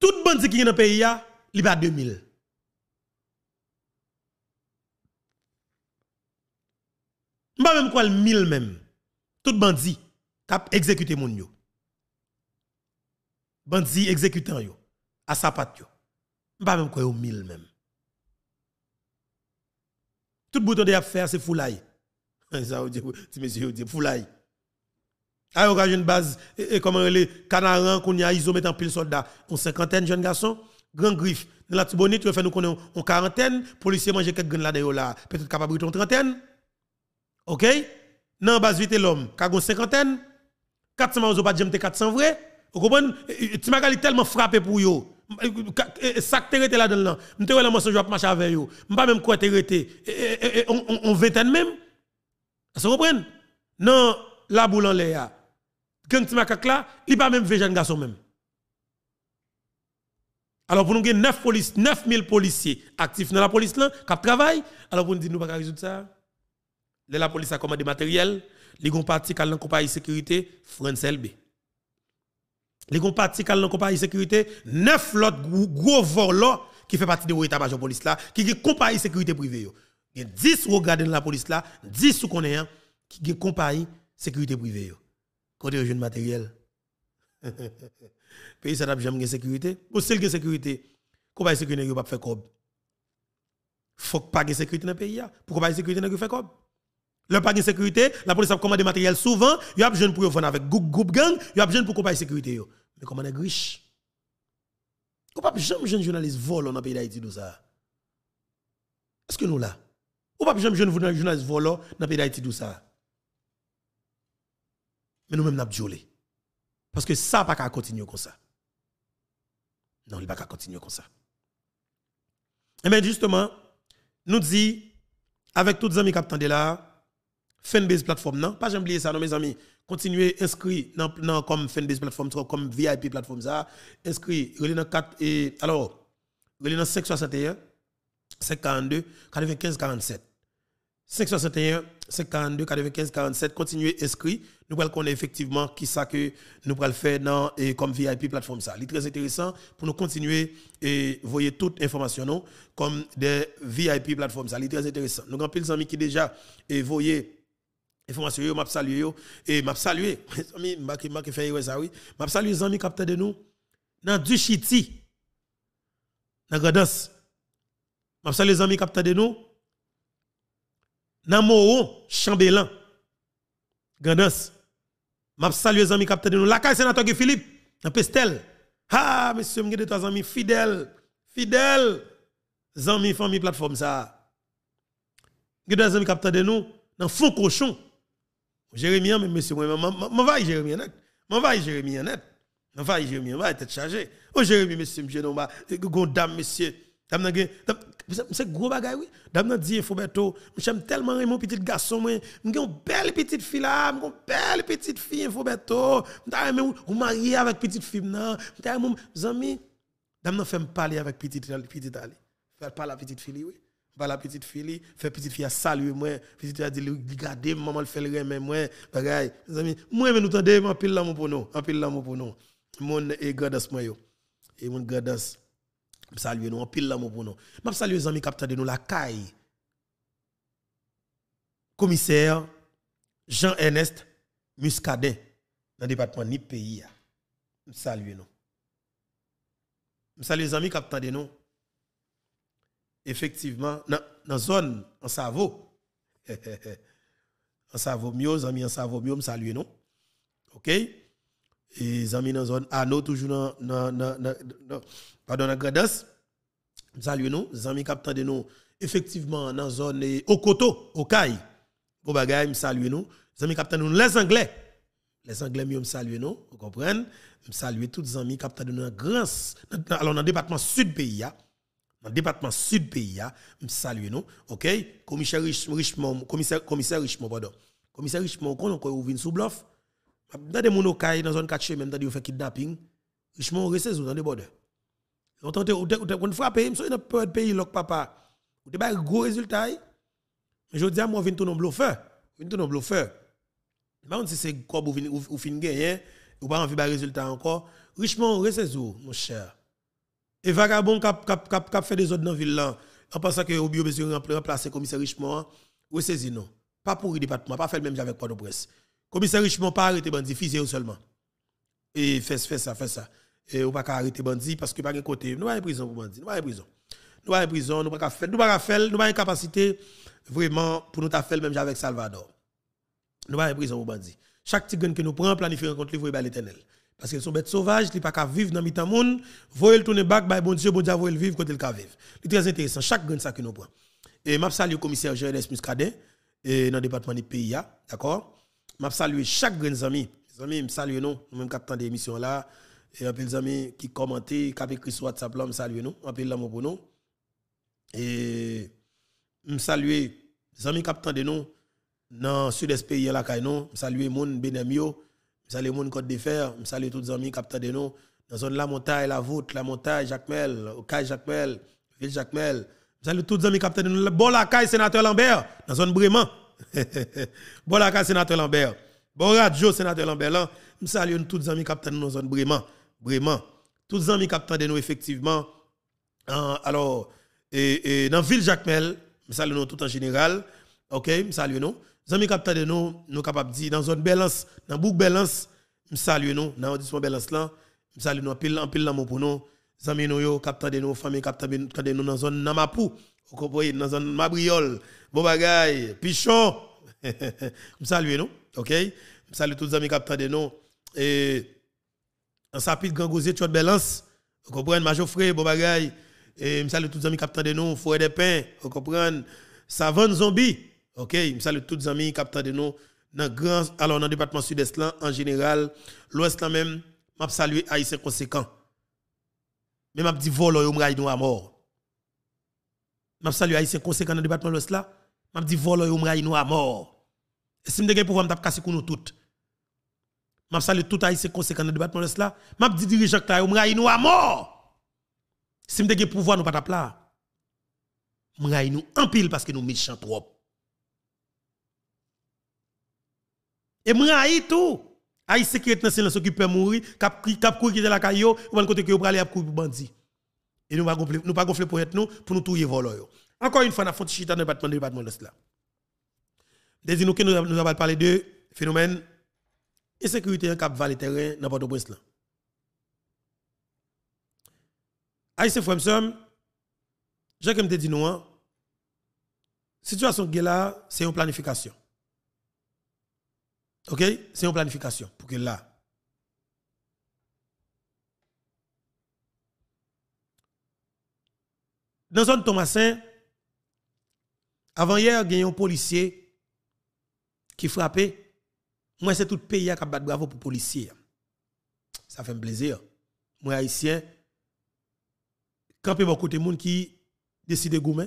Tout le monde qui est dans le pays a il pas 2000. Je ne même quoi le 1000 même. Tout bandit tap exécuté moun yo. Bandi exécutant yo, à sa patte yo. M'pa même quoi yo mille même. Tout bouton de faire c'est foulay. Ça di, dire si monsieur dit foulay. A yo une base et comment les kanaran qu'on y a iso en pile soldat, on cinquantaine jeunes garçons, grand griffe. Dans la tibonite, tu faire nous connaît en quarantaine, policier manger quelques grains là de là, peut-être capable de trentaine. OK? non base vite l'homme, kagon cinquantaine. 400 maozo pas j'aime 400 vrai. Vous comprenez Tu m'as tellement frappé pour yo. Ça que t'es là dedans. M'te la mensonge vais marcher avec yo. pas même quoi t'es arrêté. On vingtaine même. Ça comprenez? Non, la boule en l'air. Quand tu m'as là, il pas même pas garçon même. Alors pour nous a 9 police 9000 policiers actifs dans la police là qui travaillent. Alors pour nous dire nous pas résoudre ça. La police a commandé matériel les gon parti qui dans compagnie sécurité France LB. Les gon parti qui dans compagnie sécurité neuf lot gros volants qui fait partie de l'état major police là qui est compagnie sécurité privée. Il y a 10 regardés la police là, 10 sous connaissant qui est compagnie sécurité privée. Quand il y a jeune matériel. Pays ça n'a jamais sécurité. Pour celle qui sécurité, compagnie sécurité yo pas faire cob. Faut pas de sécurité dans le pays pour compagnie sécurité n'a pas faire cob. Le pas de sécurité, la police a commandé matériel souvent, il y a besoin pour vendre avec groupe gang, il y a besoin pour compagnie sécurité. Mais comment est riche? Ou pas de jeune journaliste volant dans le pays d'Haïti tout ça. Est-ce que nous là? Ou pas de jeunes journaliste volant dans le pays d'Haïti tout ça. Mais nous même n'a joué Parce que ça pas qu'à continuer comme ça. Non, il pas qu'à continuer comme ça. Et eh bien justement, nous dit avec tous les amis qui attendent là, Fanbase Platform, non? Pas oublié ça, non, mes amis. Continuez inscrit dans, comme Fanbase Platform, comme VIP Platform, ça. Inscrit, relais dans 4 et, alors, relais dans 561, 542, 95, 47. 561, 542, 95, 47. Continuez inscrit. Nous allons connaître effectivement qui ça que nous allons faire dans et comme VIP Platform, ça. est très intéressant pour nous continuer et voyez toute information comme des VIP Platform, ça. est très intéressant. Nous avons les amis qui déjà et voyez information yo m'a salué et m'a salué ami m'a qui m'a qui fait ça oui m'a les amis de nous dans du chiti dans gadas m'a salué les amis capteur de nous dans Moron Chambellan gadas m'a salué les amis capteur de nous la caille sénateur Philippe dans Pestel ah monsieur de trois amis fidèles fidèles amis famille plateforme ça gade des amis capteur de nous dans fond cochon Jérémie, mais monsieur, moi, va Jérémie net. M'en va Jérémie net. M'en va Jérémie, va être chargé. Oh Jérémie, monsieur, monsieur, non, bah, dame, monsieur. Dame, c'est gros bagay, oui. Dame, nan, dit, faut bientôt. j'aime tellement mon petit garçon, moi. M'en une belle petite fille là, m'en une belle petite fille, faut bientôt. M'en ou marié avec petite fille, non. M'en amis, dame, nan, fait parler avec petite, petite, allez. Faire parler à petite fille, oui par la petite fille, fait petite fille à saluer moi, petite fille a dit regardez maman le fait le remède moi bagaille amis moi mais nous tendez en pile l'amour pour nous en pile l'amour pour nous mon et gardas moi et mon gardas saluer nous en pile l'amour pour nous m'a saluer les amis capteur de nous la caille commissaire Jean-Ernest Muscadet dans le département ni pays saluer nous saluer les amis capteur de nous effectivement, dans la zone, en Savo, en Savo mieux, amis en Savo mieux, salue non. OK? Et amis dans la zone Ano, toujours dans, dans, pardon, dans Gradas, saluer non. amis captant de nous, effectivement, dans la zone Okoto, au bon bagay, saluer non. amis captant nous, les Anglais, les Anglais, me saluer non, vous comprenez? Saluer tous les amis captant de nous, dans le département sud pays, département sud pays, je hein, salue nous, ok? Commissaire Richemont, commissaire, commissaire Richemont, pardon. Commissaire Richemont, quand on vient sous bluff, dans des dans une cachet même dans des fait kidnapping, Richemont, on reste dans les bords. On tente, on frappe, je suis dans le pays, le papa. On a un gros résultat. Hein? Mais je dis à moi, je Vous bluffeur. on sait c'est quoi, vous fin hein? ou pas envie de résultat encore. Richemont, reste mon cher. Et vagabond qui cap fait des autres dans la ville en pensant que au bio besoin remplacer commissaire Richemont, ou saisi non. Pas pour le département, pas faire le même avec port presse. Le Commissaire Richemont pas arrêter bandit, fait seulement. Et fait fait ça, fait ça. Et on pas arrêter bandit parce que pas un côté, nous pas prison pour bandit, nous pas prison. Nous pas prison, nous pas faire, nous pas faire, nous pas capacité vraiment pour nous faire le même avec Salvador. Nous pas prison pour bandit. Chaque tigre que nous prenons planifier rencontre, il faut l'éternel. Parce qu'ils sont bêtes sauvages, ils ne peuvent pas vivre dans les gens, monde. Voyez le tourner back, bah, bon Dieu, bon Dieu, vivre quand ils vivre. C'est très intéressant, chaque grain de ça que nous prenons. Et je salue le commissaire jean Muscadet, Muscadet, dans le département du pays. Hein, d'accord Je salue chaque grain de amis. Mes amis, je salue nous, nous sommes capteurs de l'émission là. Et un les amis qui commentent, qui écrit sur WhatsApp là, je salue nous, un peu l'amour pour nous. Et je salue les amis capteurs de nous dans le sud-est pays, là, je salue les gens, Benamio. Salut mon Côte des Fers, salut tous les amis capteurs de nous dans zone la montagne, la voûte, la montagne, Jacmel, au Caille Jacmel, Ville Jacmel. Salut tous les amis capteurs de nous. Bon la caille sénateur Lambert dans zone Brément. bon la caille sénateur Lambert. Bon radio sénateur Lambert Salut tous les amis capteurs de nous dans zone Brément. Brément. Tous les amis capteurs de nous effectivement. Hein, alors et, et dans Ville Jacmel, salut nous tout en général. OK, salut nous. Zami kap de nous, nous de dire dans zone balance, dans boucle balance, m salue nous, dans audition balance là, nous pile en pile l'amour pour nous. Zami nous yo de nous, famille kap de nous dans zone Namapou, dans zone Mabriol, bobagay, pichon. m salue OK? M salue tous les amis de nous et en sapit grand gosier tu balance. Vous comprenez, bobagay. tous les amis de nous, Fouet des Zombie OK, je salue tous les amis capteurs de nous dans alors dans le département sud-est en général, l'ouest là même, m'a salué haïtien ah, conséquent. Mais je dit volo yo m'raï nous à mort. Je salué haïtien ah, conséquents dans le département l'ouest là, m'a dit volo yo nous à mort. Et si m'dégay pouvoir m'tap casser nous tous M'a salué tout haïtien ah, conséquents dans le département l'ouest là, m'a dit dirigeant ta yo nous à mort. Si m'dégay pouvoir nous pas tap là. je nous en pile parce que nous méchants trop. Et moi, tout. Haïti qui est dans silence qui peut mourir, cap cap courir de la caillou, ou le côté que pour aller courir pour bandits. Et nous pas gonfler nous pas gonfler pour être nous pour nous touyer voler. Encore une fois, nous avons chita dans le département du département de cela. Dès nous que nous avons parlé de phénomène insécurité en cap valet terrain dans Port-au-Prince là. Haïti Fremsom, j'ai comme te dit nous, hein. situation qui là, c'est une planification. OK C'est une planification pour que là. Dans la zone Thomasin, avant hier, il y a un policier qui frappait. Moi, c'est tout le pays qui a battu bravo pour les policiers. Ça fait un plaisir. Moi, haïtien, quand il y a beaucoup de monde qui décide de goumer,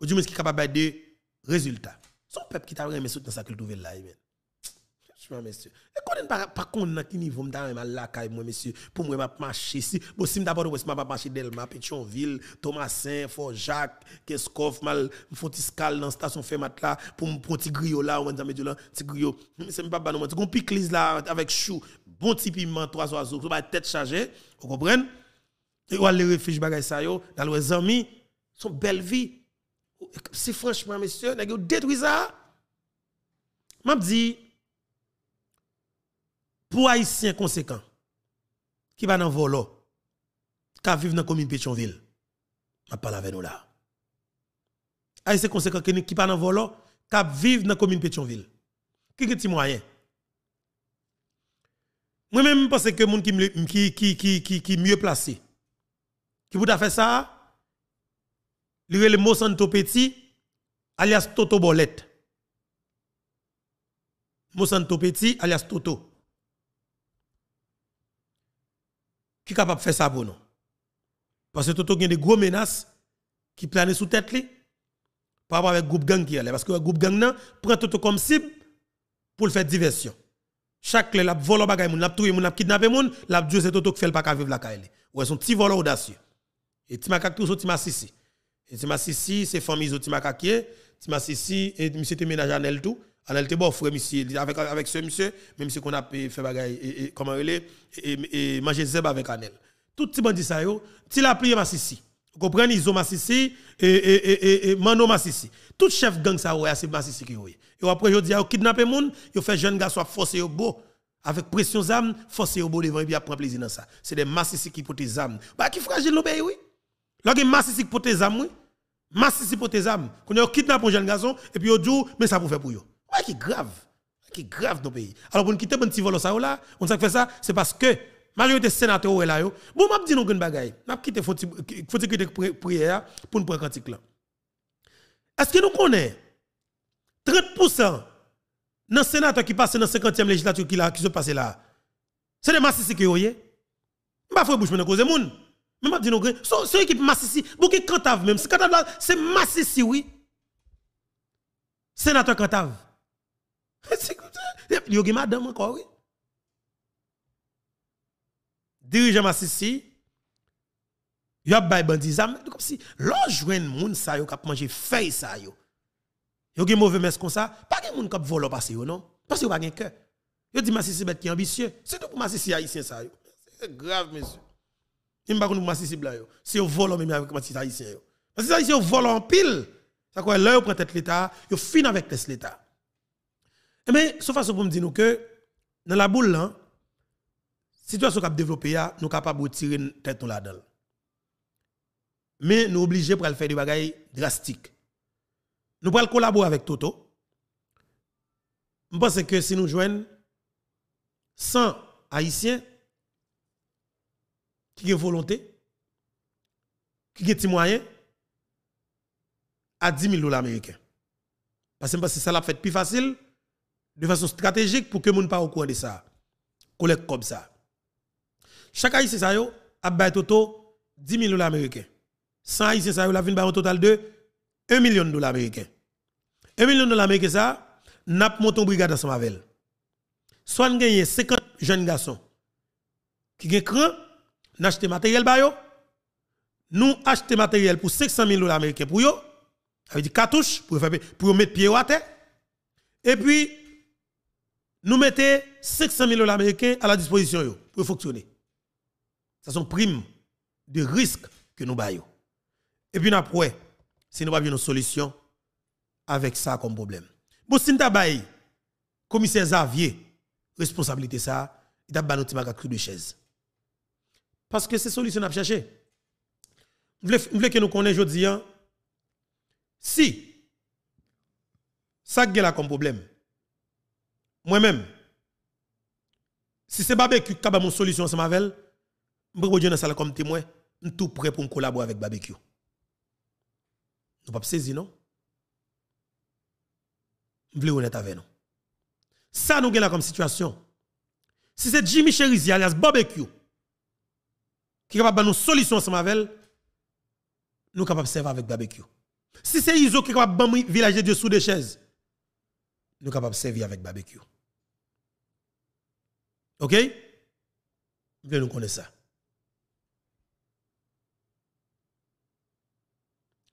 ou du moins qui capable de résultats. Son peuple qui t'a vraiment dans ça culture trouver là monsieur. Et quand on pas par contre, à quel niveau je suis mal caille, moi, monsieur, pour moi, je marcher ici. Bon, si d'abord, je vais marcher Delma, Pétionville, Thomasin, Fort-Jacques, Keskov, mal, Fontiscal, dans la station Fermat là, pour me prendre petit griot là, ou un là, petit griot. C'est pas bon, petit piclis là, avec chou, bon petit piment, trois oiseaux, tu vas tête chargée, vous comprenez? Et ou aller refuge bagaille, ça yo, dans les amis, son belle vie. Si franchement, monsieur, n'a détruit ça. M'a dit, pour haïtien Conséquent, qui va dans volo, qui vivent dans la commune Pétionville, je parle avec nous là. Haïtiens conséquent qui ne pas dans volo, qui vivent dans la commune Pétionville. Qui est moyen? Moi-même, je pense que les gens qui, qui, qui, qui, qui mieux placé, qui vous faire ça, lui le mot Petit, alias Toto Bolette. Mosanto Petit, alias Toto. qui est capable de faire ça pour nous. Parce que Toto a des gros menaces qui planent sous tête par rapport avec groupe gang qui est là. Parce que le groupe gang nan, prend Toto comme cible pour le faire diversion. Chaque le l'a volé bagay moun, l'a tué moun, l'a kidnappé moun, l'a dieu c'est Toto qui fait le pas vivre la caille. Ouais, sont petit voleur audacieux. Et Timakak tout so Timasisi. Et Timasisi, c'est famille Timakakye, ici et monsieur Téménage Anel tout. Alors, elle était frère, monsieur, avec, avec ce monsieur, même si on a fait bagaille, comment il est, et, et manger avec Anel. Tout petit bandit ça, yo, ti la plié Massissi. Vous comprenez, ils Massissi, et, et, et, et, Mano Massissi. Tout chef gang ça, c'est Massissi qui est. Et après, je dis, yo kidnappé moun, yo fait jeune garçon forcer au beau. Avec pression zam, forcer au beau devant, et puis prendre plaisir dans ça. C'est des Massissi qui portent des âmes. Bah, qui fragile nos pays, ben, oui. Lorsque Massissi qui portent des âmes, oui. Massissi portent des âmes. Quand a kidnappé un jeune garçon, et puis yo dit, oh, mais ça pour faire pour eux Ouais, qui grave. Qui grave dans le pays. Alors, pour nous quitter, le petit vous ça, là, on s'est fait ça, c'est parce que majorité sénateur est là. Yo. Bon, je dis nous une bagaille. M'a quitté faut faut quitter prière pour nous prendre cantique là. Est-ce que nous connaissons 30% dans sénateur qui passe dans la 50e législature qui qui se passe là. C'est des massistes qui ont ne vais bouche me cause moun. Mais m'a dit nous c'est une équipe massistes, bon qui cantave même, c'est cantave c'est oui. Sénateur cantave. C'est comme ça. Il y a une madame encore, oui. Dirigeant Massissi, il y a des bandits. Comme si l'on joue un monde qui a mangé feuille ça. Il y a des mauvais mess comme ça. Pas de monde qui vole parce passé non. Parce qu'il n'y a pas de cœur. Il dit Massissi bête qui est ambitieux. C'est tout pour Massissi haïtien ça. C'est grave, monsieur. Il ne pas Massissi blanc. C'est un volant même avec Massissi haïtien. Massissi haïtien vole en pile. Ça quoi, là, il prend tête l'État, il finit avec l'État. Mais eh bien, sauf façon pour me dire que dans la boule, la hein, situation qui a développée, nous sommes capables de tirer tête là-dedans. Mais nous sommes obligés de faire des bagailles drastiques. Nous allons collaborer avec Toto. Je pense que si nous joignons 100 Haïtiens qui ont volonté, qui ont des moyens, à 10 000 dollars américains. Parce que c'est ça la fait plus facile de façon stratégique pour que moun pa pas au courant de ça. Collecte comme ça. Chaque haïtien ça yo a bay 10 000 dollars américains. 100 haïtiens ça yo la fin un total de 1 million de dollars américains. 1 million de dollars américains ça n'a monté une brigade dans avec elle. Soit on a 50 jeunes garçons qui ont cran, n'achète matériel ba yo. Nous achetons matériel pour 500 000 dollars américains pour yo. Ça veut des cartouche pour, pour mettre pied à terre. Et puis, nous mettons 500 000 dollars américains à la disposition pour fonctionner. Ça sont primes de risque que nous payons. Et puis après, si nous n'avons pas une solution avec ça comme problème. Bon, si nous avons commissaire Xavier, responsabilité ça, il a bâti notre de chaise. Parce que c'est solution à chercher. Vous voulez que nous connaissions aujourd'hui, hein? si ça a comme problème, moi-même, si c'est barbecue qui a mon solution ensemble avec elle, je vais comme témoin, je tout prêt pour collaborer avec barbecue. Nous pas saisir, non? Je veux honnête avec nous. Ça nous gagne comme situation. Si c'est Jimmy Cherizi alias barbecue qui est capable de nous solution ensemble avec nous sommes capables de servir avec barbecue. Si c'est Iso qui est capable de village de sous des chaises, nous sommes capables de servir avec barbecue. OK Vous nous connaître ça.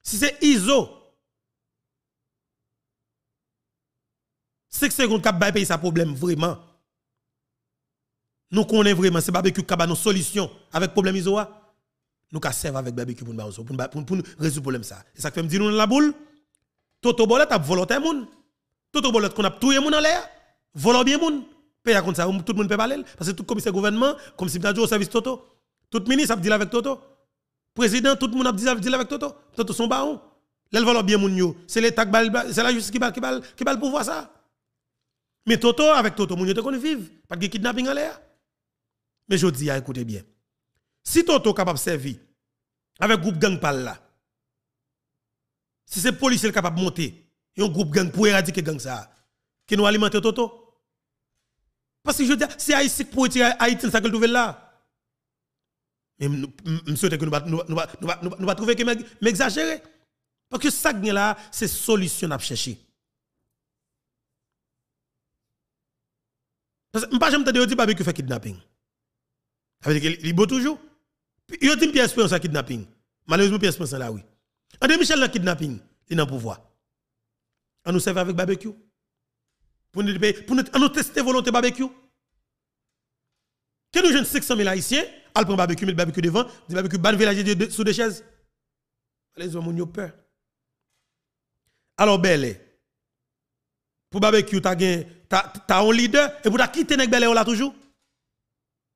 Si c'est ISO, 5 secondes capable bail payer sa problème vraiment. Nous connaissons vraiment, c'est barbecue qui a nos solutions avec problème ISO. Nous avons serve avec barbecue pour nous résoudre le problème ça. Et ça fait me dire nous la boule. Toto bolet a volonté moun. Toto bolet qu'on a tout moun en l'air. Volant bien moun ça, tout le monde peut parler. Parce que tout commissaire gouvernement, comme si au service Toto. Tout ministre a dit avec Toto. Président, tout le monde a dit avec Toto. Toto son baron. L'elle bien C'est c'est la justice qui va qui qui le pouvoir ça. Mais Toto avec Toto, moun yo te vivre. Pas de kidnapping en l'air. Mais je dis, ah, écoutez bien. Si Toto capable de servir avec groupe gang par là, si ces policiers capable de monter, un groupe gang pour éradiquer gang ça, qui nous alimente Toto, parce que je dis, c'est Haïti pour retirer Haïti, ça que trouve là. Mais je souhaite que nous ne pas trouver que m'exagérer. Parce que ça là, c'est solution à chercher. Parce que je ne pas jamais dire que fait kidnapping. Ça veut dire qu'il est beau toujours. Il y a une pièce pour kidnapping. Malheureusement, pièce pour là, oui. André Michel, le kidnapping, il est le pouvoir. On nous sert avec barbecue pour nous, tester volonté barbecue. Quand nous jeunes 500 000 haïtiens, ils prennent barbecue, mettent barbecue devant, des barbecue ban village sous des chaises. Les hommes ont peur. Alors, Belé pour barbecue, tu as un leader et pour quitter Nek Belle là toujours.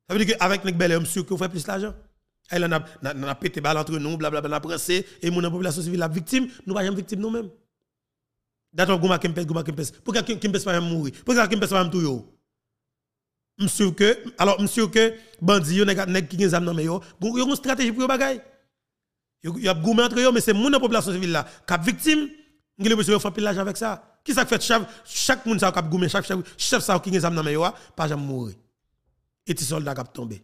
Ça veut dire qu'avec Nek Belle, on sûr qu'on fait plus d'argent. Elle a, a, a pété balle entre nous, blablabla, on a pressé, et mon population civile la victime, nous ne sommes pas nous-mêmes. D'accord, Gouma Kempes, Gouma Kempes. Pourquoi Kempes pas mourir Pourquoi Kempes pas mourir Monsieur que alors monsieur que bandi yo nèg nèg qui gen nan yo, yo une stratégie pour yo bagay. Yo y a entre yo mais c'est mon population civile là cap victime, ngile monsieur fait pillage avec ça. Qui ça fait chaque chaque monde sa cap goumen, chaque chef chef ça qui gen nan yo ah, pas jamais mourir. Et ti soldat cap tomber.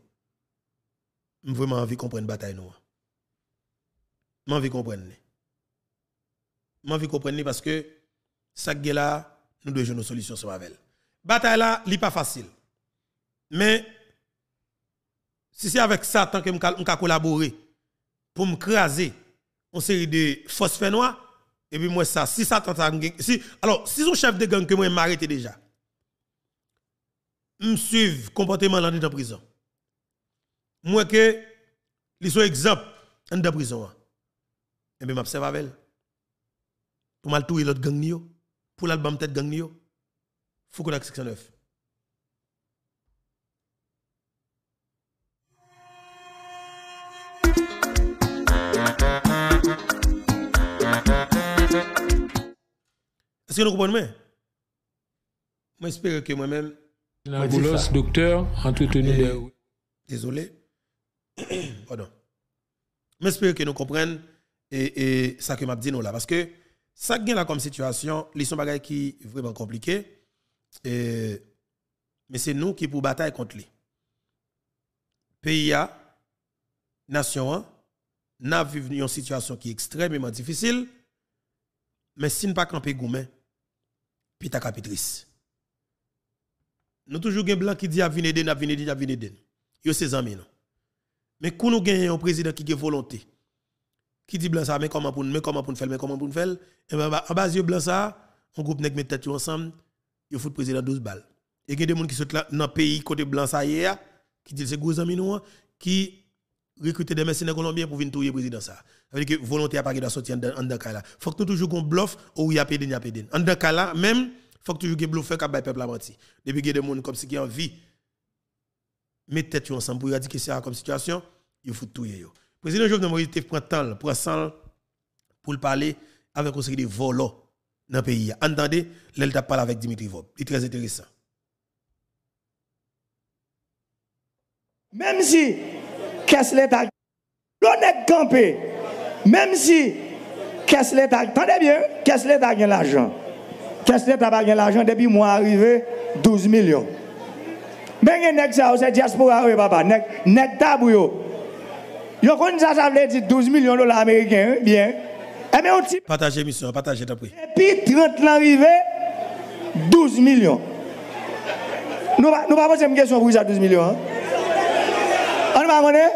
J'ai vraiment envie comprendre bataille noire. J'ai ah. envie comprendre. J'ai envie comprendre parce que ça là, nous devons nos solutions sur la Bataille là, n'est pas facile. Mais si c'est avec ça tant que on collaborer pour me craser une série de phosphénois et puis moi ça si ça si alors si son chef de gang que moi m'arrêter déjà me le comportement dans la prison. Moi que ils sont exemple dans prison. Et bien m'observe avec elle. Pour mal de l'autre gang pour l'album Tête Gang Nio, Foucault 609. Est-ce que nous comprenons Moi, j'espère que moi-même. L'ambulance, docteur, entretenu de... Eh Désolé. Pardon. J'espère que nous comprenons et, ça que m'a dit là. Parce que ça qui là comme situation, les sont bagages qui vraiment compliqué. mais c'est nous qui pour bataille contre Les Pays a, nation nous n'a vécu une situation qui est extrêmement difficile. Mais si nous pas camper goumen, pita capitrice. Nous toujours gen blanc qui dit a venir aider, n'a venir aider, n'a venir aider. Yo amis non. Mais quand nous gagnons un président qui a volonté, qui dit blanc ça, mais comment pour nous, mais comment pour nous faire, mais comment pour nous faire. Et eh bien, en bas, blanc ça, on groupe nèg met tête ensemble, il faut le président 12 balles. Et il y a des gens qui sont là dans le pays côté blanc ça hier, ah, qui dit c'est gros amis nous, ah, qui recrutent des mercenaires colombiens pour venir touiller le président ça. Ça veut dire que volonté à pas qu'il sortir en dans cas là. Faut que nous toujours qu'on bluff ou il y a pédé, il y a pédé. En dans cas là, même, faut que toujours qu'on bluffe qu'à bail peuple menti. Depuis Il y a des gens comme si qui en envie, mettre tête ensemble pour éradiquer ça comme situation, il faut tout. yo président Jovenel Moïse prend temps, prend temps pour parler avec un Conseil de volo dans le pays. Entendez, l'Elta parle avec Dimitri Vob. est très intéressant. Même si, qu'est-ce l'État l'on est campé, même si, qu'est-ce l'État, attendez bien, qu'est-ce l'État a l'argent Qu'est-ce l'État a gagné l'argent depuis moi arrivé 12 millions. Mais il y a un diaspora, papa, un tabou. Yo kon ça ça veut 12 millions de dollars américains, hein, bien. Eh bien, on type. Partagez monsieur. partagez d'après. Et puis 30 l'arrivée, 12 millions. Nous ne pas poser une question pour ça 12 millions. Hein? On va demander hein.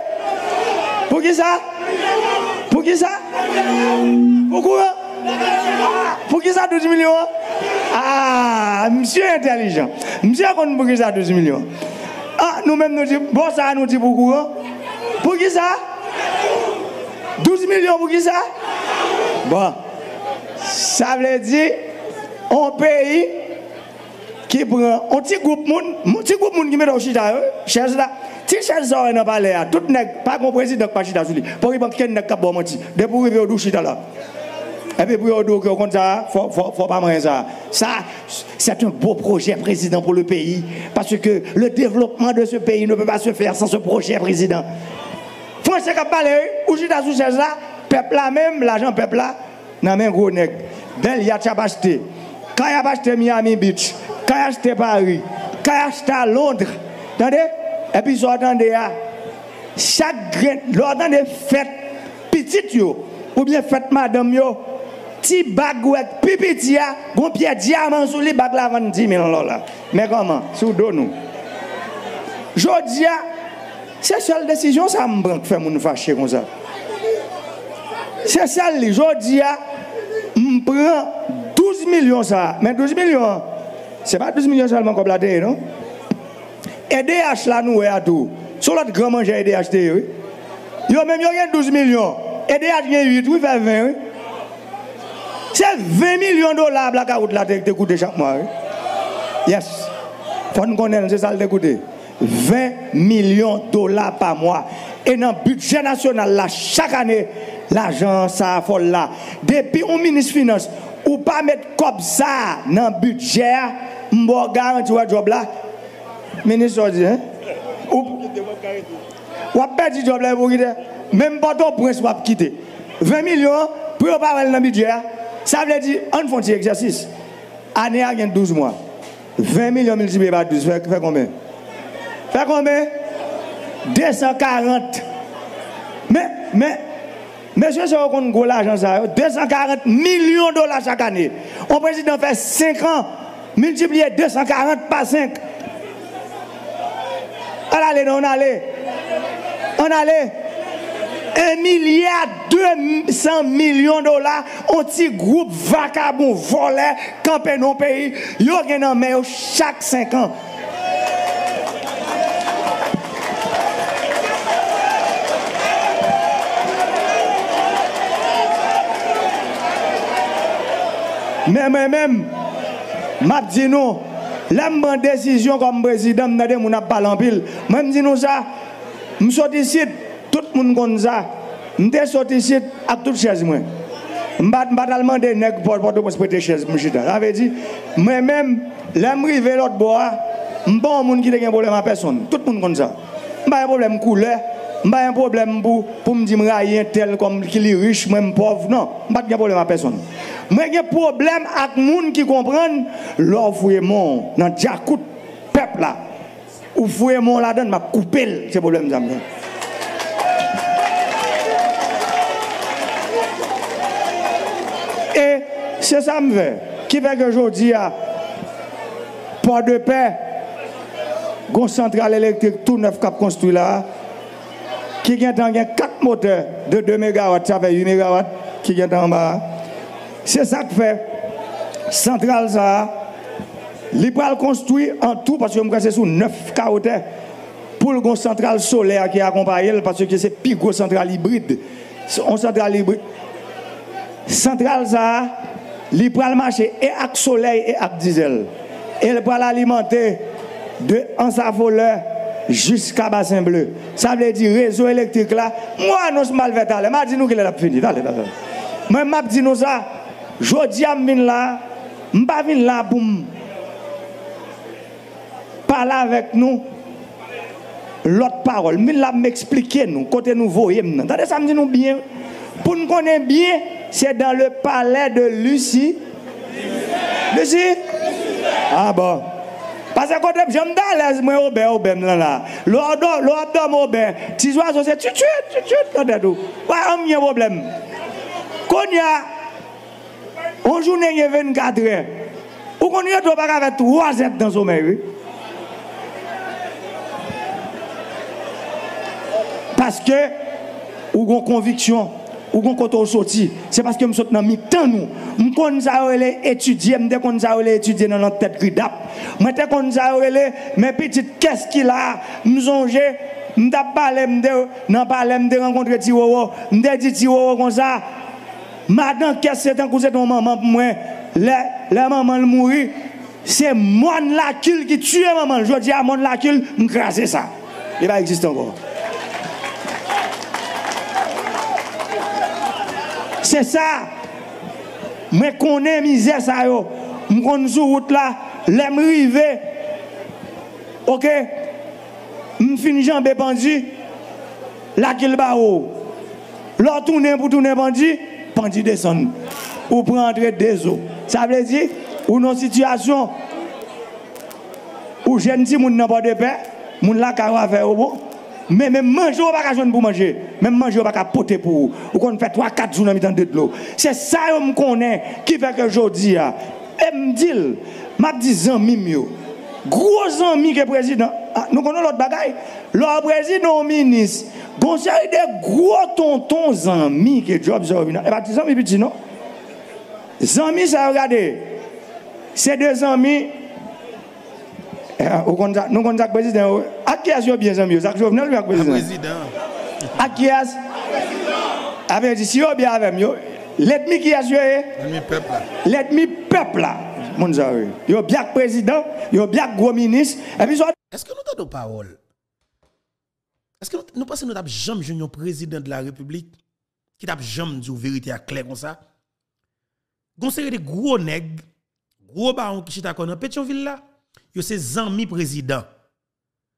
Pour qui ça Pour qui ça Pourquoi Pour qui ça 12 millions Ah, monsieur intelligent. Monsieur compte pour qui ça 12 millions Ah, nous-mêmes nous disons, bon ça nous dit pourquoi Pour qui ça 12 millions pour qui ça? Bon. Ça veut dire, un pays qui prend un petit groupe moun, un petit groupe moun qui met au chita, Chers hein? là. Si cherche ça, hein? on parle là. Tout nèg, pas mon président, pas chita, Pour y pas nèg kap bon menti. De pour y au chita là. Et puis, pour y au on ça, faut, faut, faut pas moins ça. Ça, c'est un beau projet, président, pour le pays. Parce que le développement de ce pays ne peut pas se faire sans ce projet, président. Français qui parlent, ou si peuple là même, l'argent peuple là, même gros y a acheté. Quand il a acheté Miami Beach, quand il a acheté Paris, quand il a acheté Londres, et puis chaque grain, yo, ou bien fête madame yo, petit pipitia, diamant sous les la Mais comment? Jodia, c'est la seule décision, ça me prend mon fâché comme ça. C'est ça, je dis, je prends 12 millions ça. Mais 12 millions, ce n'est pas 12 millions seulement comme la terre, non? EDH là, nous, est à tout. Sur l'autre grand manger EDH, oui. Yo même, yo gagne 12 millions. EDH gagne 8, oui, fait 20, oui. C'est 20 millions de dollars, la carotte là, t'écoutes chaque mois, oui. Yes. Faut nous connaître, c'est ça, t'écoutes. 20 millions de dollars par mois. Et dans le budget national, là, chaque année, l'argent, ça folle là. Depuis un ministre finance, ou pas mettre comme ça dans le budget, pas garanti un job là. Ministre dit, hein? Ou, ou un job là, vous Même pas ton prince, ou quitter. 20 millions, pour pas dans le budget. Ça veut dire, on fait un exercice. Année a 12 mois. 20 millions multiplié par 12, fait combien? Fait combien 240. Mais, mais, monsieur, gros l'argent 240 millions de dollars chaque année. On président fait 5 ans, multiplier 240 par 5. On allait, on allait. On allait. 1 milliard 200 millions de dollars, un petit groupe vagabond, volé, campé dans le pays, ils ont gagné chaque 5 ans. Mais moi-même, je dis non. La décision comme président, je ne pas en dis non ça. Je suis ici, tout le monde connaît ça. Je suis ici avec toutes les chaises. Je ne pas pour pour même l'autre bois, bon monde qui a un problème à personne. Tout monde ça. Pas problème couleur, pas un problème pour, pour me dire que tel comme qu'il est riche, même pauvre. Non, pas de problème à personne. Mais j'ai un problème avec les gens qui comprennent l'offre mon dans le peuple là. Ou là-dedans, m'a coupé ce problème. Et c'est ça me fait. Qui veut que je dis, pas de paix, une centrale électrique tout neuf cap construit là, qui a 4 moteurs de 2 MW, ça fait 8 MW qui vient en bas. C'est ça que fait. Centrale ça, il construit en tout parce que je c'est sous 9 caractères pour le centrale solaire qui accompagne parce que c'est plus central centrale hybride. On centrale hybride. Centrale ça, il marche le marché et avec soleil et avec diesel. Et il va l'alimenter de en sa voleur jusqu'à Bassin Bleu. Ça veut dire réseau électrique là. Moi, nous sommes mal fait. Je dit nous qu'il a fini. Mais m'a dit nous ça. Je dis à là. Je ne pas là pour parler avec nous. L'autre parole. Je là m'expliquer nous. Côté nous voyons. Attendez, ça me dit nous bien. Pour nous connaître bien, c'est dans le palais de Lucie. Lucie? Ah bon. Parce que quand bien l'aise, moi, au bain, au bain, là, là. l'ordre au bain. Tis oiseaux, c'est tu, tu, tu, tu, tu, tu Pas un problème. Quand il y a, on journée, 24 heures. Ou qu'on y a avec trois Z dans son sommeil, Parce que, ou qu'on conviction ou qu'on sorti, c'est parce que me saute dans mi-temps nous. Me étudier, me connais ça relé étudier dans notre tête gridap. Me relé mes petites qu'est-ce qu'il a, me songer parler nan parler de rencontrer Tiwowo, wowo, dit comme ça. Maintenant, qu'est-ce que c'est que ton maman pour moi les les maman le mourir, c'est mon lacule qui tue maman. Je dis à mon lacule, me ça. Il va e exister encore. ça. Mais qu'on est misère ça yo. M'konn sur route là, l'aime river OK de jambé pendu. La qu'il barreau. L'on tourne pour tourner pendu, pendu descend. Ou prendre des eaux. Ça veut dire ou non situation où jeune si moun n'a pas de paix, moun la ka au bon. Mais même manger, on ne pas pour manger. Même manger, on ne pas poter pour vous. Ou fait 3-4 jours dans de l'eau. C'est ça que je connais qui fait que je dis. Ah. Et me dit, je dis, amis, mieux. Gros amis que président. Ah, nous connaissons l'autre bagaille. Le président, ministre, bon, des gros tontons amis que Job Zorvina. Et pas des amis petits, non? Les ça, regardez. C'est des amis. Eh, nous président. qui est-ce président qui peuple. me peuple. Vous eh. bien président, vous gros ministre. Est-ce que nous avons parole Est-ce que nous pensons que nous avons jamais un président de la République qui tape jamais dit vérité à clair comme ça Vous de gros nègres, gros baron qui chita à Pétionville là yo c'est ennemis président.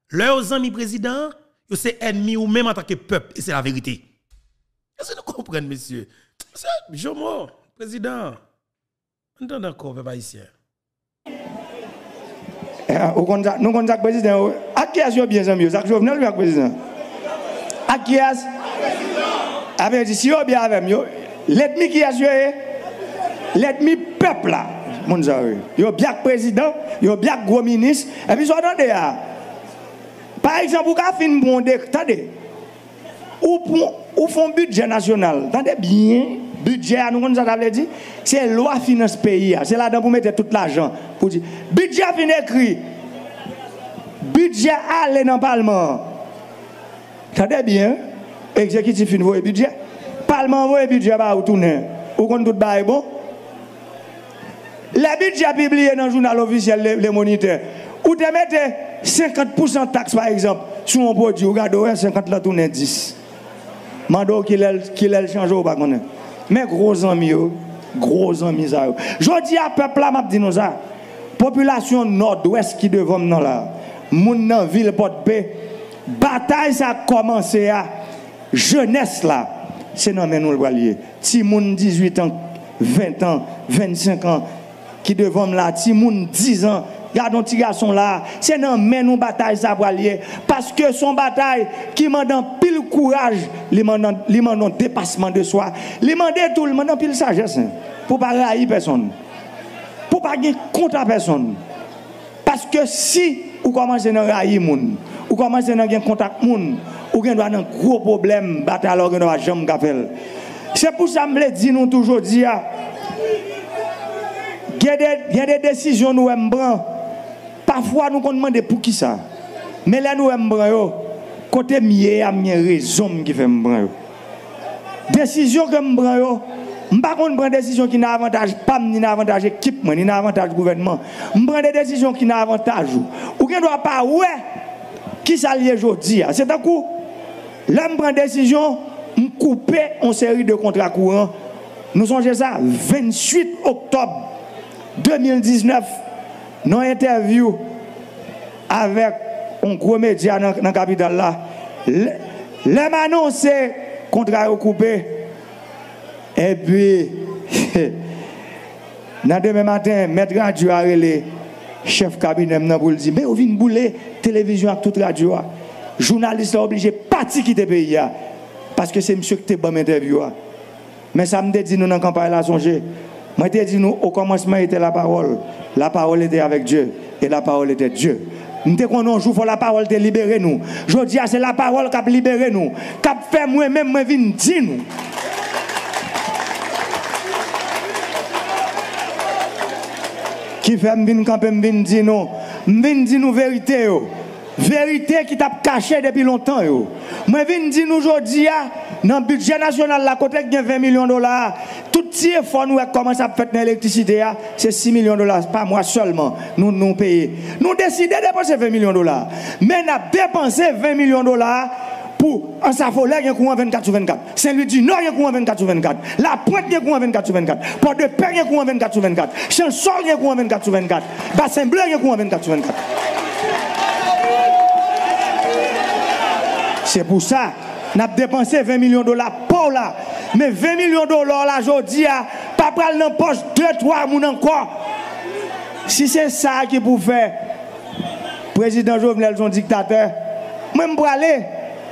Leurs amis président, yo c'est ennemi ou même en tant que peuple et c'est la vérité. quest ce que nous comprenons monsieur C'est Jomo, président. est encore peuple haïtien. Eh, nous contact président. A qui est bien amis, ça Jovenel bien, président A qui est Avec si vous bien avec yo, l'ennemi qui a joué, l'ennemi peuple là. Mon moun le yo. il black président, yo black gros ministre. Et puis, so attendez là. Par exemple, vous avez bon attendez. Ou, ou un budget national. Attendez bien, budget, ah, nous, avons veut dire, c'est loi finance pays. Ah. C'est là-dedans vous mettez tout l'argent. Pour dire, budget fin écrit. Budget aller dans le Parlement. Attendez bien, exécutif fin voye budget. Parlement voye budget bah, va retourner. Ou qu'on tout est bon. Les budgets publiés dans le journal officiel, les, les moniteurs, ou te mettez 50% de taxes par exemple sur un produit, ou regardez, 50 là tourne 10. Mando qui l'a changé ou pas Mais gros amis, oh, gros amis, ça. Oh. Je dis à peuple là, m'a dit Population nord-ouest qui devant nous là, moun nan ville porte paix, bataille ça a commencé à jeunesse là, c'est non mais le voilier. Si moun 18 ans, 20 ans, 25 ans, qui devant la si moun 10 ans, gardons ti garçon là, c'est dans mais nous bataille ça parce que son bataille qui donné pile courage, li demande dépassement de soi, li demande tout, le monde pile sagesse hein, pour pas railler personne. Pour pas gagner contre personne. Parce que si vous commencez à railler moun, ou commencez à gagner contact moun, vous avez un gros problème bataille alors que pas jamais C'est pour ça que je me dis nous toujours dire ah, il y a des décisions nous aimons Parfois nous demandons pour qui ça. Mais là nous aimons Côté mieux, a une raison qui fait me Décision que je prends je ne prends des décisions qui n'avantagent pas, ni n'avantagent équipement, ni n'avantagent gouvernement. Je prends des décisions qui n'avantagent. Ou qui ne doit pas, ouais, qui s'allie aujourd'hui. Hein? C'est un coup, là, je prends des décisions, je coupe en série de contrats courants. Nous songez ça, 28 octobre 2019, dans interview avec un gros média dans la capitale là. Les annoncé contrat recoupé. Et puis, dans demain matin, Maître Radio a relé chef cabinet pour lui dire Mais on bouler télévision avec toute radio. Journaliste sont obligé de partir quitter le pays. Parce que c'est monsieur qui fait interview. Mais ça me dit, nous, dans pas campagne, là, songer. Moi, je dit, nous, au commencement était la parole. La parole était avec Dieu. Et la parole était Dieu. Nous avons jour la parole de libérer nous. Je dis, ah, c'est la parole qui a libéré nous. Qui a fait moi-même, moi, venir dire nous. Qui fait venir camper, venir dire nous. Venir dire nous vérité. Vérité qui t'a caché depuis longtemps. Moi, venir dire nous aujourd'hui. Ah, dans le budget national, la côté qui 20 millions de dollars, tout petit effort nous commence à faire l'électricité, hein. c'est 6 millions de dollars, pas moi seulement, nous nous payons. Nous décidons de dépenser 20 millions de dollars. Mais nous avons dépensé 20 millions de dollars pour en Safolais, il y a courant 24 sur 24. Saint-Louis du Nord, il y a courant 24 sur 24. La Pointe, il y courant 24 sur 24. Port de Père, il y courant 24 sur 24. Chanson, il y a courant 24 sur 24. Bassin courant 24 24. C'est pour ça n'a dépensé 20 millions de dollars pour là. Mais 20 millions de dollars là, aujourd'hui, pas pral dans poche 2-3 moun encore. Si c'est ça qui pour faire, président Jovenel, son dictateur, même je aller.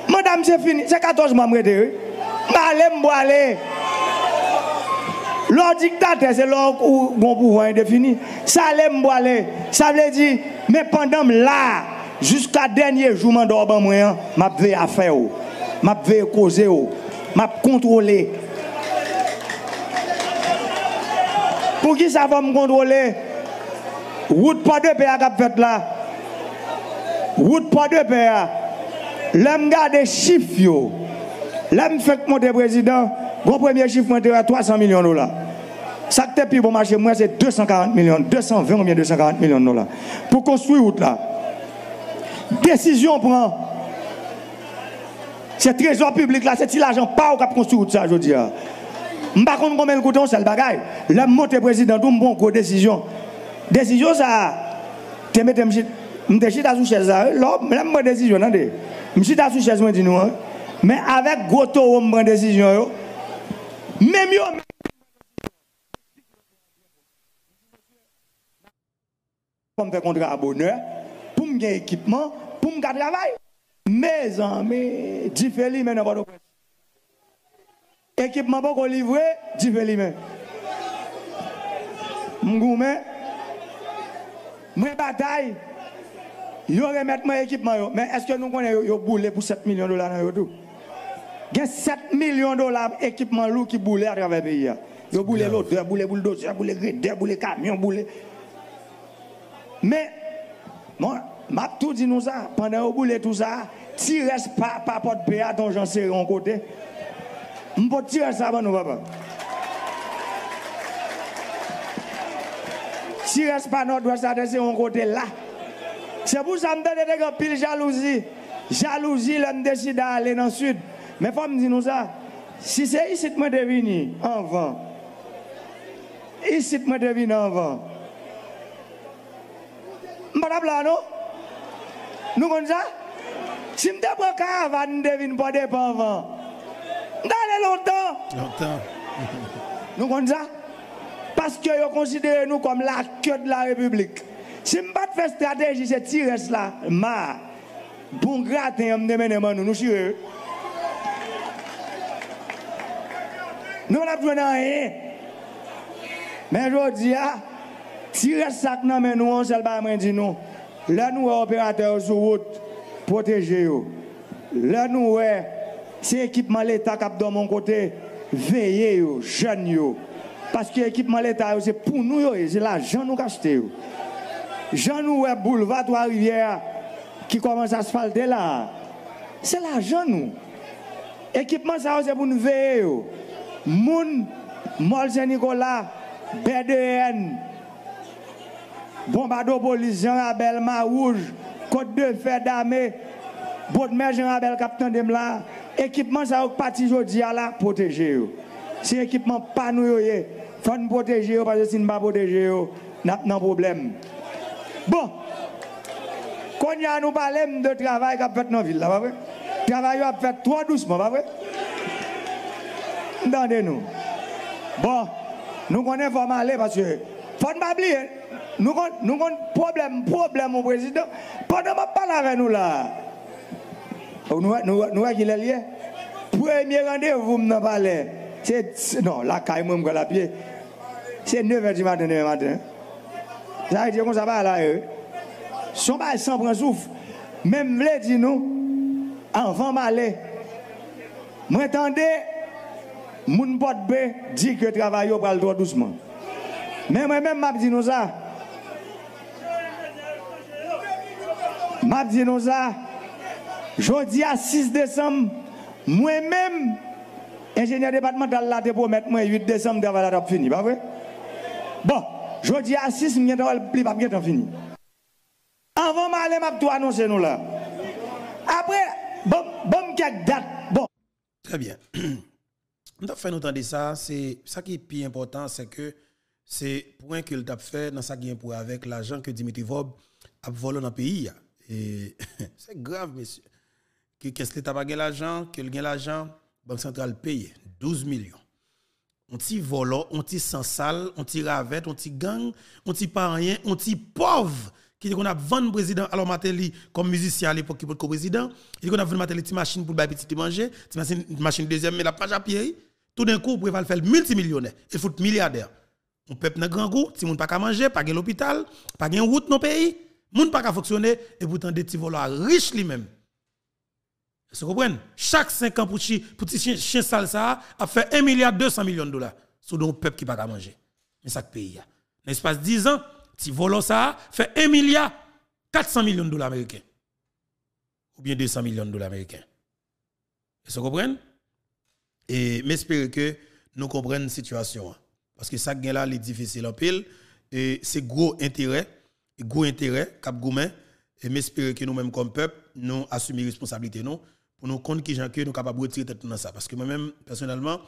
Madame, c'est fini. C'est 14 mois, je vais aller. Leur dictateur, c'est leur bon pouvoir indéfini. Ça, me aller. Ça veut dire, mais pendant là, jusqu'à dernier jour, je vais m'a je vais faire. Oh m'a veillé causer, m'a contrôlé. Pour qui ça va me contrôler Route pas de paix à fait là. Route pas de paix. L'homme garde chiffres. L'homme fait monter président. Gros premier chiffre monté à 300 millions de dollars. Ça qui est plus bon marché, moi, c'est 240 millions, 220 ou bien 240 millions de dollars. Pour construire route là. Décision prend. C'est trésor public là, c'est l'argent pas au cap construit ça, je dis. Je ne sais pas combien le cotons, c'est le bagage. Le monté président, tout bon grosse décision. Décision ça, de mets je suis sous chaise là, hein? là, bonne décision, je suis sous chaise, je dis nous. Hein? Mais avec Goto, je prends décision. Même yo, pour me faire contrat à bonheur, pour me gagner équipement, pour me garder travail. Mes amis, je fais lui dans votre Équipement pour qu'on livre, tu fais lui M'goumé, moi bataille, yo remettre mon équipement Mais est-ce que nous connaissons yo boulé pour 7 millions de dollars dans tout? Il y a 7 millions de dollars d'équipement lourd qui boulait à travers le pays. Ils ont boulé l'odeur, boulé bulldozer, boulé grider, boulé camion, boulé. Mais, moi, m'a tout dit nous ça, pendant que vous tout ça, restes pas par porte PA dont j'en sais en côté. M'pot tirer ça avant nous, papa. restes pas notre ouest c'est en côté là. C'est pour ça que je me pile jalousie. Jalousie, l'homme décide d'aller dans le sud. Mais faut me dire nous ça, si c'est ici que je devine, en vent. Ici que je devine en vent. Madame là, non? Nou konja? Si m depo ka avan, n devin po depo avan. Nan lè lontan! Lontan. Nou konja? Paske yo konsidere nou kom la kèd la republik. Si m bat fè strategi se ti res la, ma, pou graten yon m demene man nou, nou shire. Nou n ap jwene an yé. E. Men jwò di ya, si res sak nan men nou, an sel pa amrendi nou. Là, nous, opérateurs sur route, protégé. Là, nous, c'est l'équipement l'État qui de mon côté, veillez, jeunes. Parce que l'équipement l'État, c'est pour nous, c'est l'argent nous acheter. Jean nous, boulevard la rivière qui commence à asphalter là, c'est l'argent nous. Équipement, ça, c'est pour nous veiller. Moun, Molse Nicolas, BDN, Bombado police, Jean-Rabel, Marouge, Côte de Fer d'Armée, Jean-Rabel, Capitaine de là. Équipement, ça parti aujourd'hui à la protéger. Si équipement pas nous, il faut nous protéger parce que si nous ne pas protéger, nous pas un problème. Bon, quand nous parlons de travail qu'a fait dans la ville, là, pas vrai? Travail a fait trop doucement, pas vrai? Entendez-nous. Bon, nous connaissons pas parce que on ne pas oublier, nous avons un problème, problème mon président. Pendant que je avec nous là, nous avons qui est lié. Premier rendez-vous, nous parlé. C'est non, la caille, moi, je la pied. C'est 9h du matin, 9h matin. Ça veut dire qu'on s'en va là, eux. Son bail sans prendre souffle. Même les dit nous, avant m'aller. Moi, m'entendez mon pote B dit que travaille au bras le droit doucement. Mais moi-même, m'a dit nous ça. M'a dit nous ça. Jeudi à 6 décembre, moi-même, ingénieur départemental je vais mettre 8 décembre je la table fini, pas vrai? Bon, jeudi à 6, je vais pas bien fini. Avant m'aller m'a tout annoncer nous là. Après bon bon quelques dates. Bon. Très bien. Nous avons fait entendre ça, c'est ça qui est plus important, c'est que c'est point qu'il t'a fait dans sa gain pour avec l'argent que Dimitri Vob a volé dans le pays. c'est grave, monsieur. qu'est-ce que a pas gagné l'argent, que gien l'argent, Banque centrale paye 12 millions. On t'y volo, on t'y sans sale, on t'y ravette, on t'y gang, on t'y pas rien, on t'y pauvre. Qui dit qu'on a vendu président, alors Matéli, comme musicien à l'époque qui peut co-président, il dit qu'on a vendu Matéli, petite machine pour le petit manger, une machine deuxième, mais la page à pied. Tout d'un coup, vous pouvez faire multimillionnaire et foutre milliardaire on peuple dans grand goût, si on pas manger, pas gen l'hôpital, pas gen route dans pays, pa pas fonctionner et pourtant des petits voleurs riches lui-même. Vous comprenez Chaque 5 ans pour petit chien sale ça a fait 1 milliard 200 millions de dollars sur un peuple qui pas manger. Mais ça pays a. Dans l'espace 10 ans, petit voleur ça fait 1 milliard 400 millions de dollars américains. Ou bien 200 millions de dollars américains. Vous comprenez Et j'espère que nous comprenons la situation. Hein. Parce que ça, là, est difficile en pile. Et c'est gros intérêt, gros intérêt, cap goumen. Et m'espérer que nous-mêmes, comme peuple, nous la responsabilité, Pour nous compte qui gens que nous capables de retirer tête dans ça. Parce que moi-même, personnellement,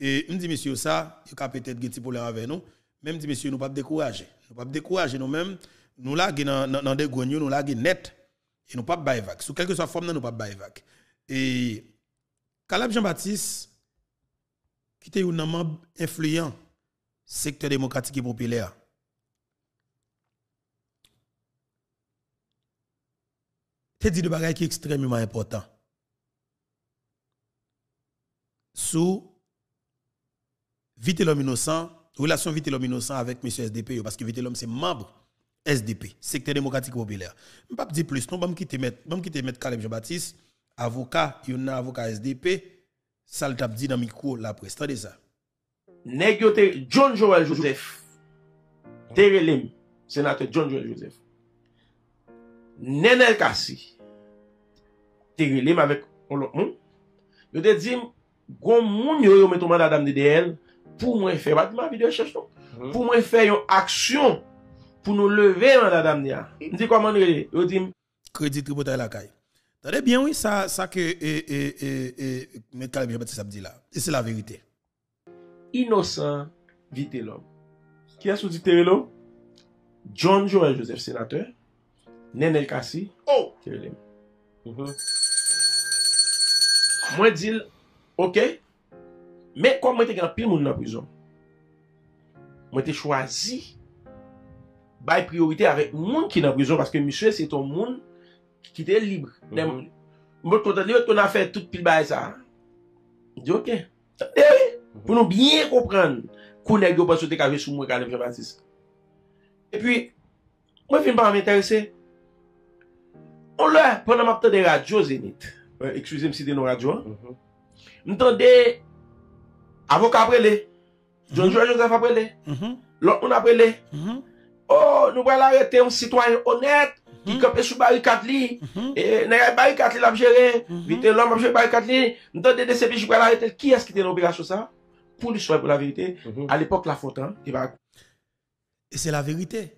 je me dis, monsieur, ça, il y a peut-être des petits problèmes avec nous. Même dit, monsieur, nous ne pas décourager. Nous ne pas décourager nous-mêmes. Nous là, dans des gouttes, nous là, net. Et nous ne pas bailler Sous quelque soit forme, nous ne pas bailler Et calab Jean-Baptiste, qui était un homme influent secteur démocratique et populaire. c'est dit de bagaille qui est extrêmement important. Sous Vite l'homme innocent, relation Vite l'homme innocent avec M. SDP, parce que Vite l'homme c'est membre SDP, secteur démocratique et populaire. Je ne pas dire plus, non, je vais quitter mettre Caleb Jean-Baptiste, avocat, il y a un avocat SDP, ça le dit dans le micro, la presse. de ça nèg John Joel Joseph. Terelim, sénateur John Joel Joseph. Nenel Kassi. Terelem avec on l'autre monde. te dis gon moun yo yo met ton mandat pour moi faire ma vidéo cherche mhm. Pour moi faire une action pour nous lever mandat d'amnia. dis comment yo dit crédit tributaire la caille. T'as bien oui ça ça que et et et et là. Et c'est la vérité. inosan vite lòm. Kè sou di tè lò? John Joel Joseph, sénateur, Nenel Kassi, tè lèm. Mwen dil, ok, mè kò mwen te gen pi moun nan prizon. Mwen te chwazi bay priorite avè moun ki nan prizon, paske miswe se ton moun ki tè libre. Mwen ton tè libre, ton a fè tout pi bay sa. Di ok. Ewi! Eh pou nou byen komprenn kou nèk yo basote kaje sou mwen gane vreman zis epi mwen fin ban mwen enterese on lè, pwè nan mapte de radyo zenit ekswize msi de nou radyo mwen ton de avok aprele John John Joseph aprele lòn aprele ou nou brel arete un sitwanyon onet ki kepe sou bari katli e nèyè bari katli l'abjere vite lòm abjere bari katli mwen ton de de sepi jy brel arete ki aske te nou berasyon sa? pour le choix, pour la vérité, mhm. à l'époque, la faute, hein, Et c'est la vérité.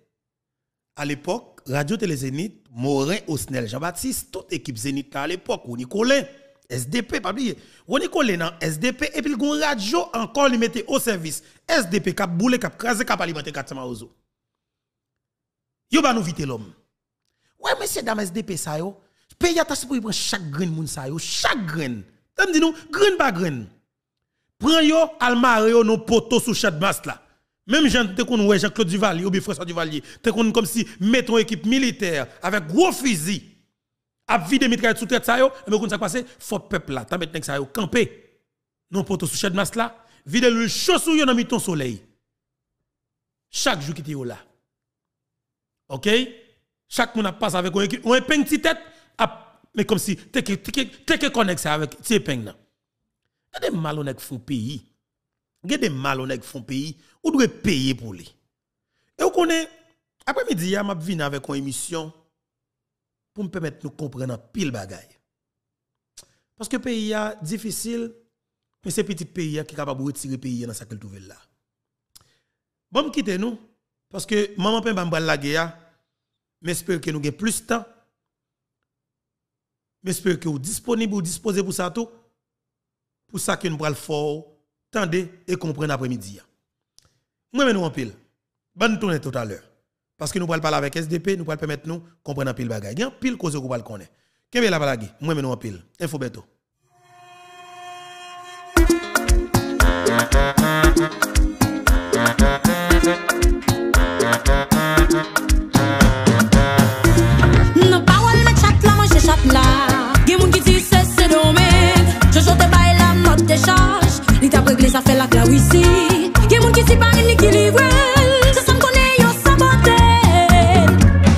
À l'époque, Radio Télé Zénith, Morin, Osnel, Jean-Baptiste, toute équipe Zénith à l'époque, ou Colin, SDP, pas oublier. ou dans SDP, et puis grand radio encore, il mettait au service. SDP, cap boule, cap crasé, cap alimenté, cap ozo. Yo, ba nous vite l'homme. Ouais, mais c'est dans SDP, ça yo. paye à ta pour chaque grain, moun ça yo, chaque grain. T'as dit nous, grain par grain. Prends yo, mare yo, non e poto sous chat mas là. Même gens te qu'on ouais Jean-Claude Duvalier ou bien François Duvalier, te kon comme si mettons équipe militaire avec gros fusil à vide mitraille sous tête ça yo, mais qu'on ça passé faut peuple là, t'as mettre ça yo camper. Non poto sous chat mas là, vide le chaud sous yo dans miton soleil. Chaque jour qui t'es là. OK? Chaque monde passe avec une équipe, on épingle petite tête, mais comme si te que connecté avec t'es peng il y a des malhonnêtes qui font pays. Il y a des malhonnêtes qui font pays. Ou doit payer pour les. Et on connaît après-midi, ma venu avec une émission pour me permettre de comprendre pile bagaille. Parce que le pays est difficile, mais c'est petit pays qui est capable de retirer le pays dans sa nouvelle là. Bon, quittez nous, parce que maman peut me la guerre, mais j'espère que nous avons plus de temps. J'espère que vous disponible ou disposé pour ça tout pour ça que nous prenons fort, tendez et comprenez après-midi. Moi, nous en pile. Bonne ben, tournée tout à l'heure. Parce que nous parlons parler avec SDP, nous parlons permettre nous comprendre un pile bagay. Il y a pile cause que vous parlez connaître. Qu'est-ce que la balagi? Moi, nous en pile. Info bientôt. Lita pregle zafel ak la wisi Gen moun ki sipa gen niki li wèl Se san kone yo sabote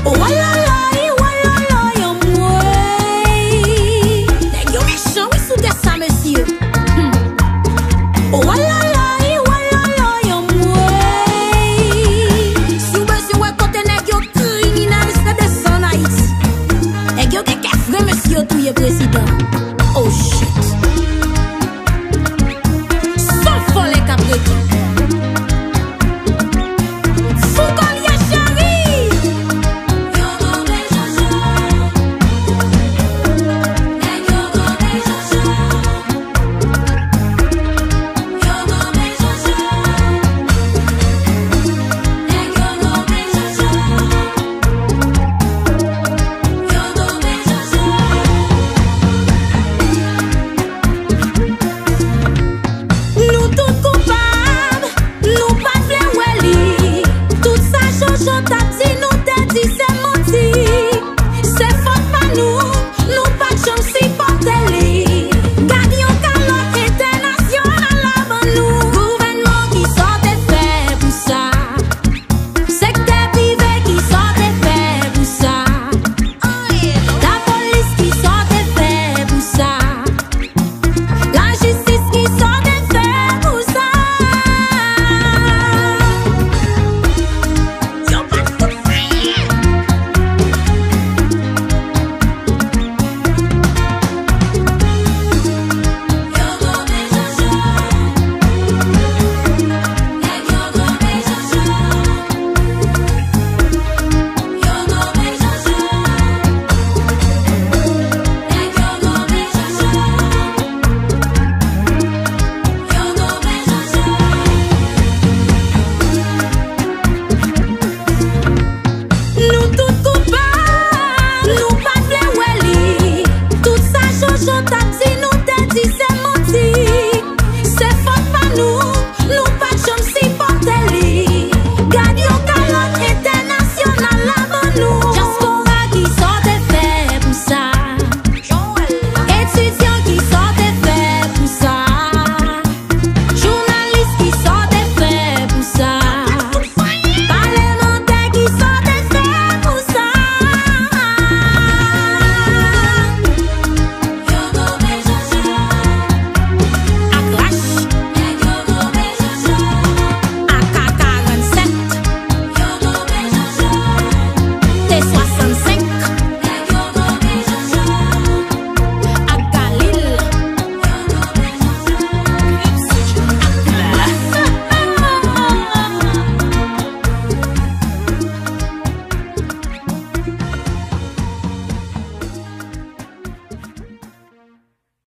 Owalala yi walala yon mwè Nèk yo mè chan wè sou de sa mwè si yo Owalala yi walala yon mwè Si yo mwè si yo wè kote nèk yo tri Ni nan misre de san a it Nèk yo kè kè fre mwè si yo Tou ye presidè Oh shit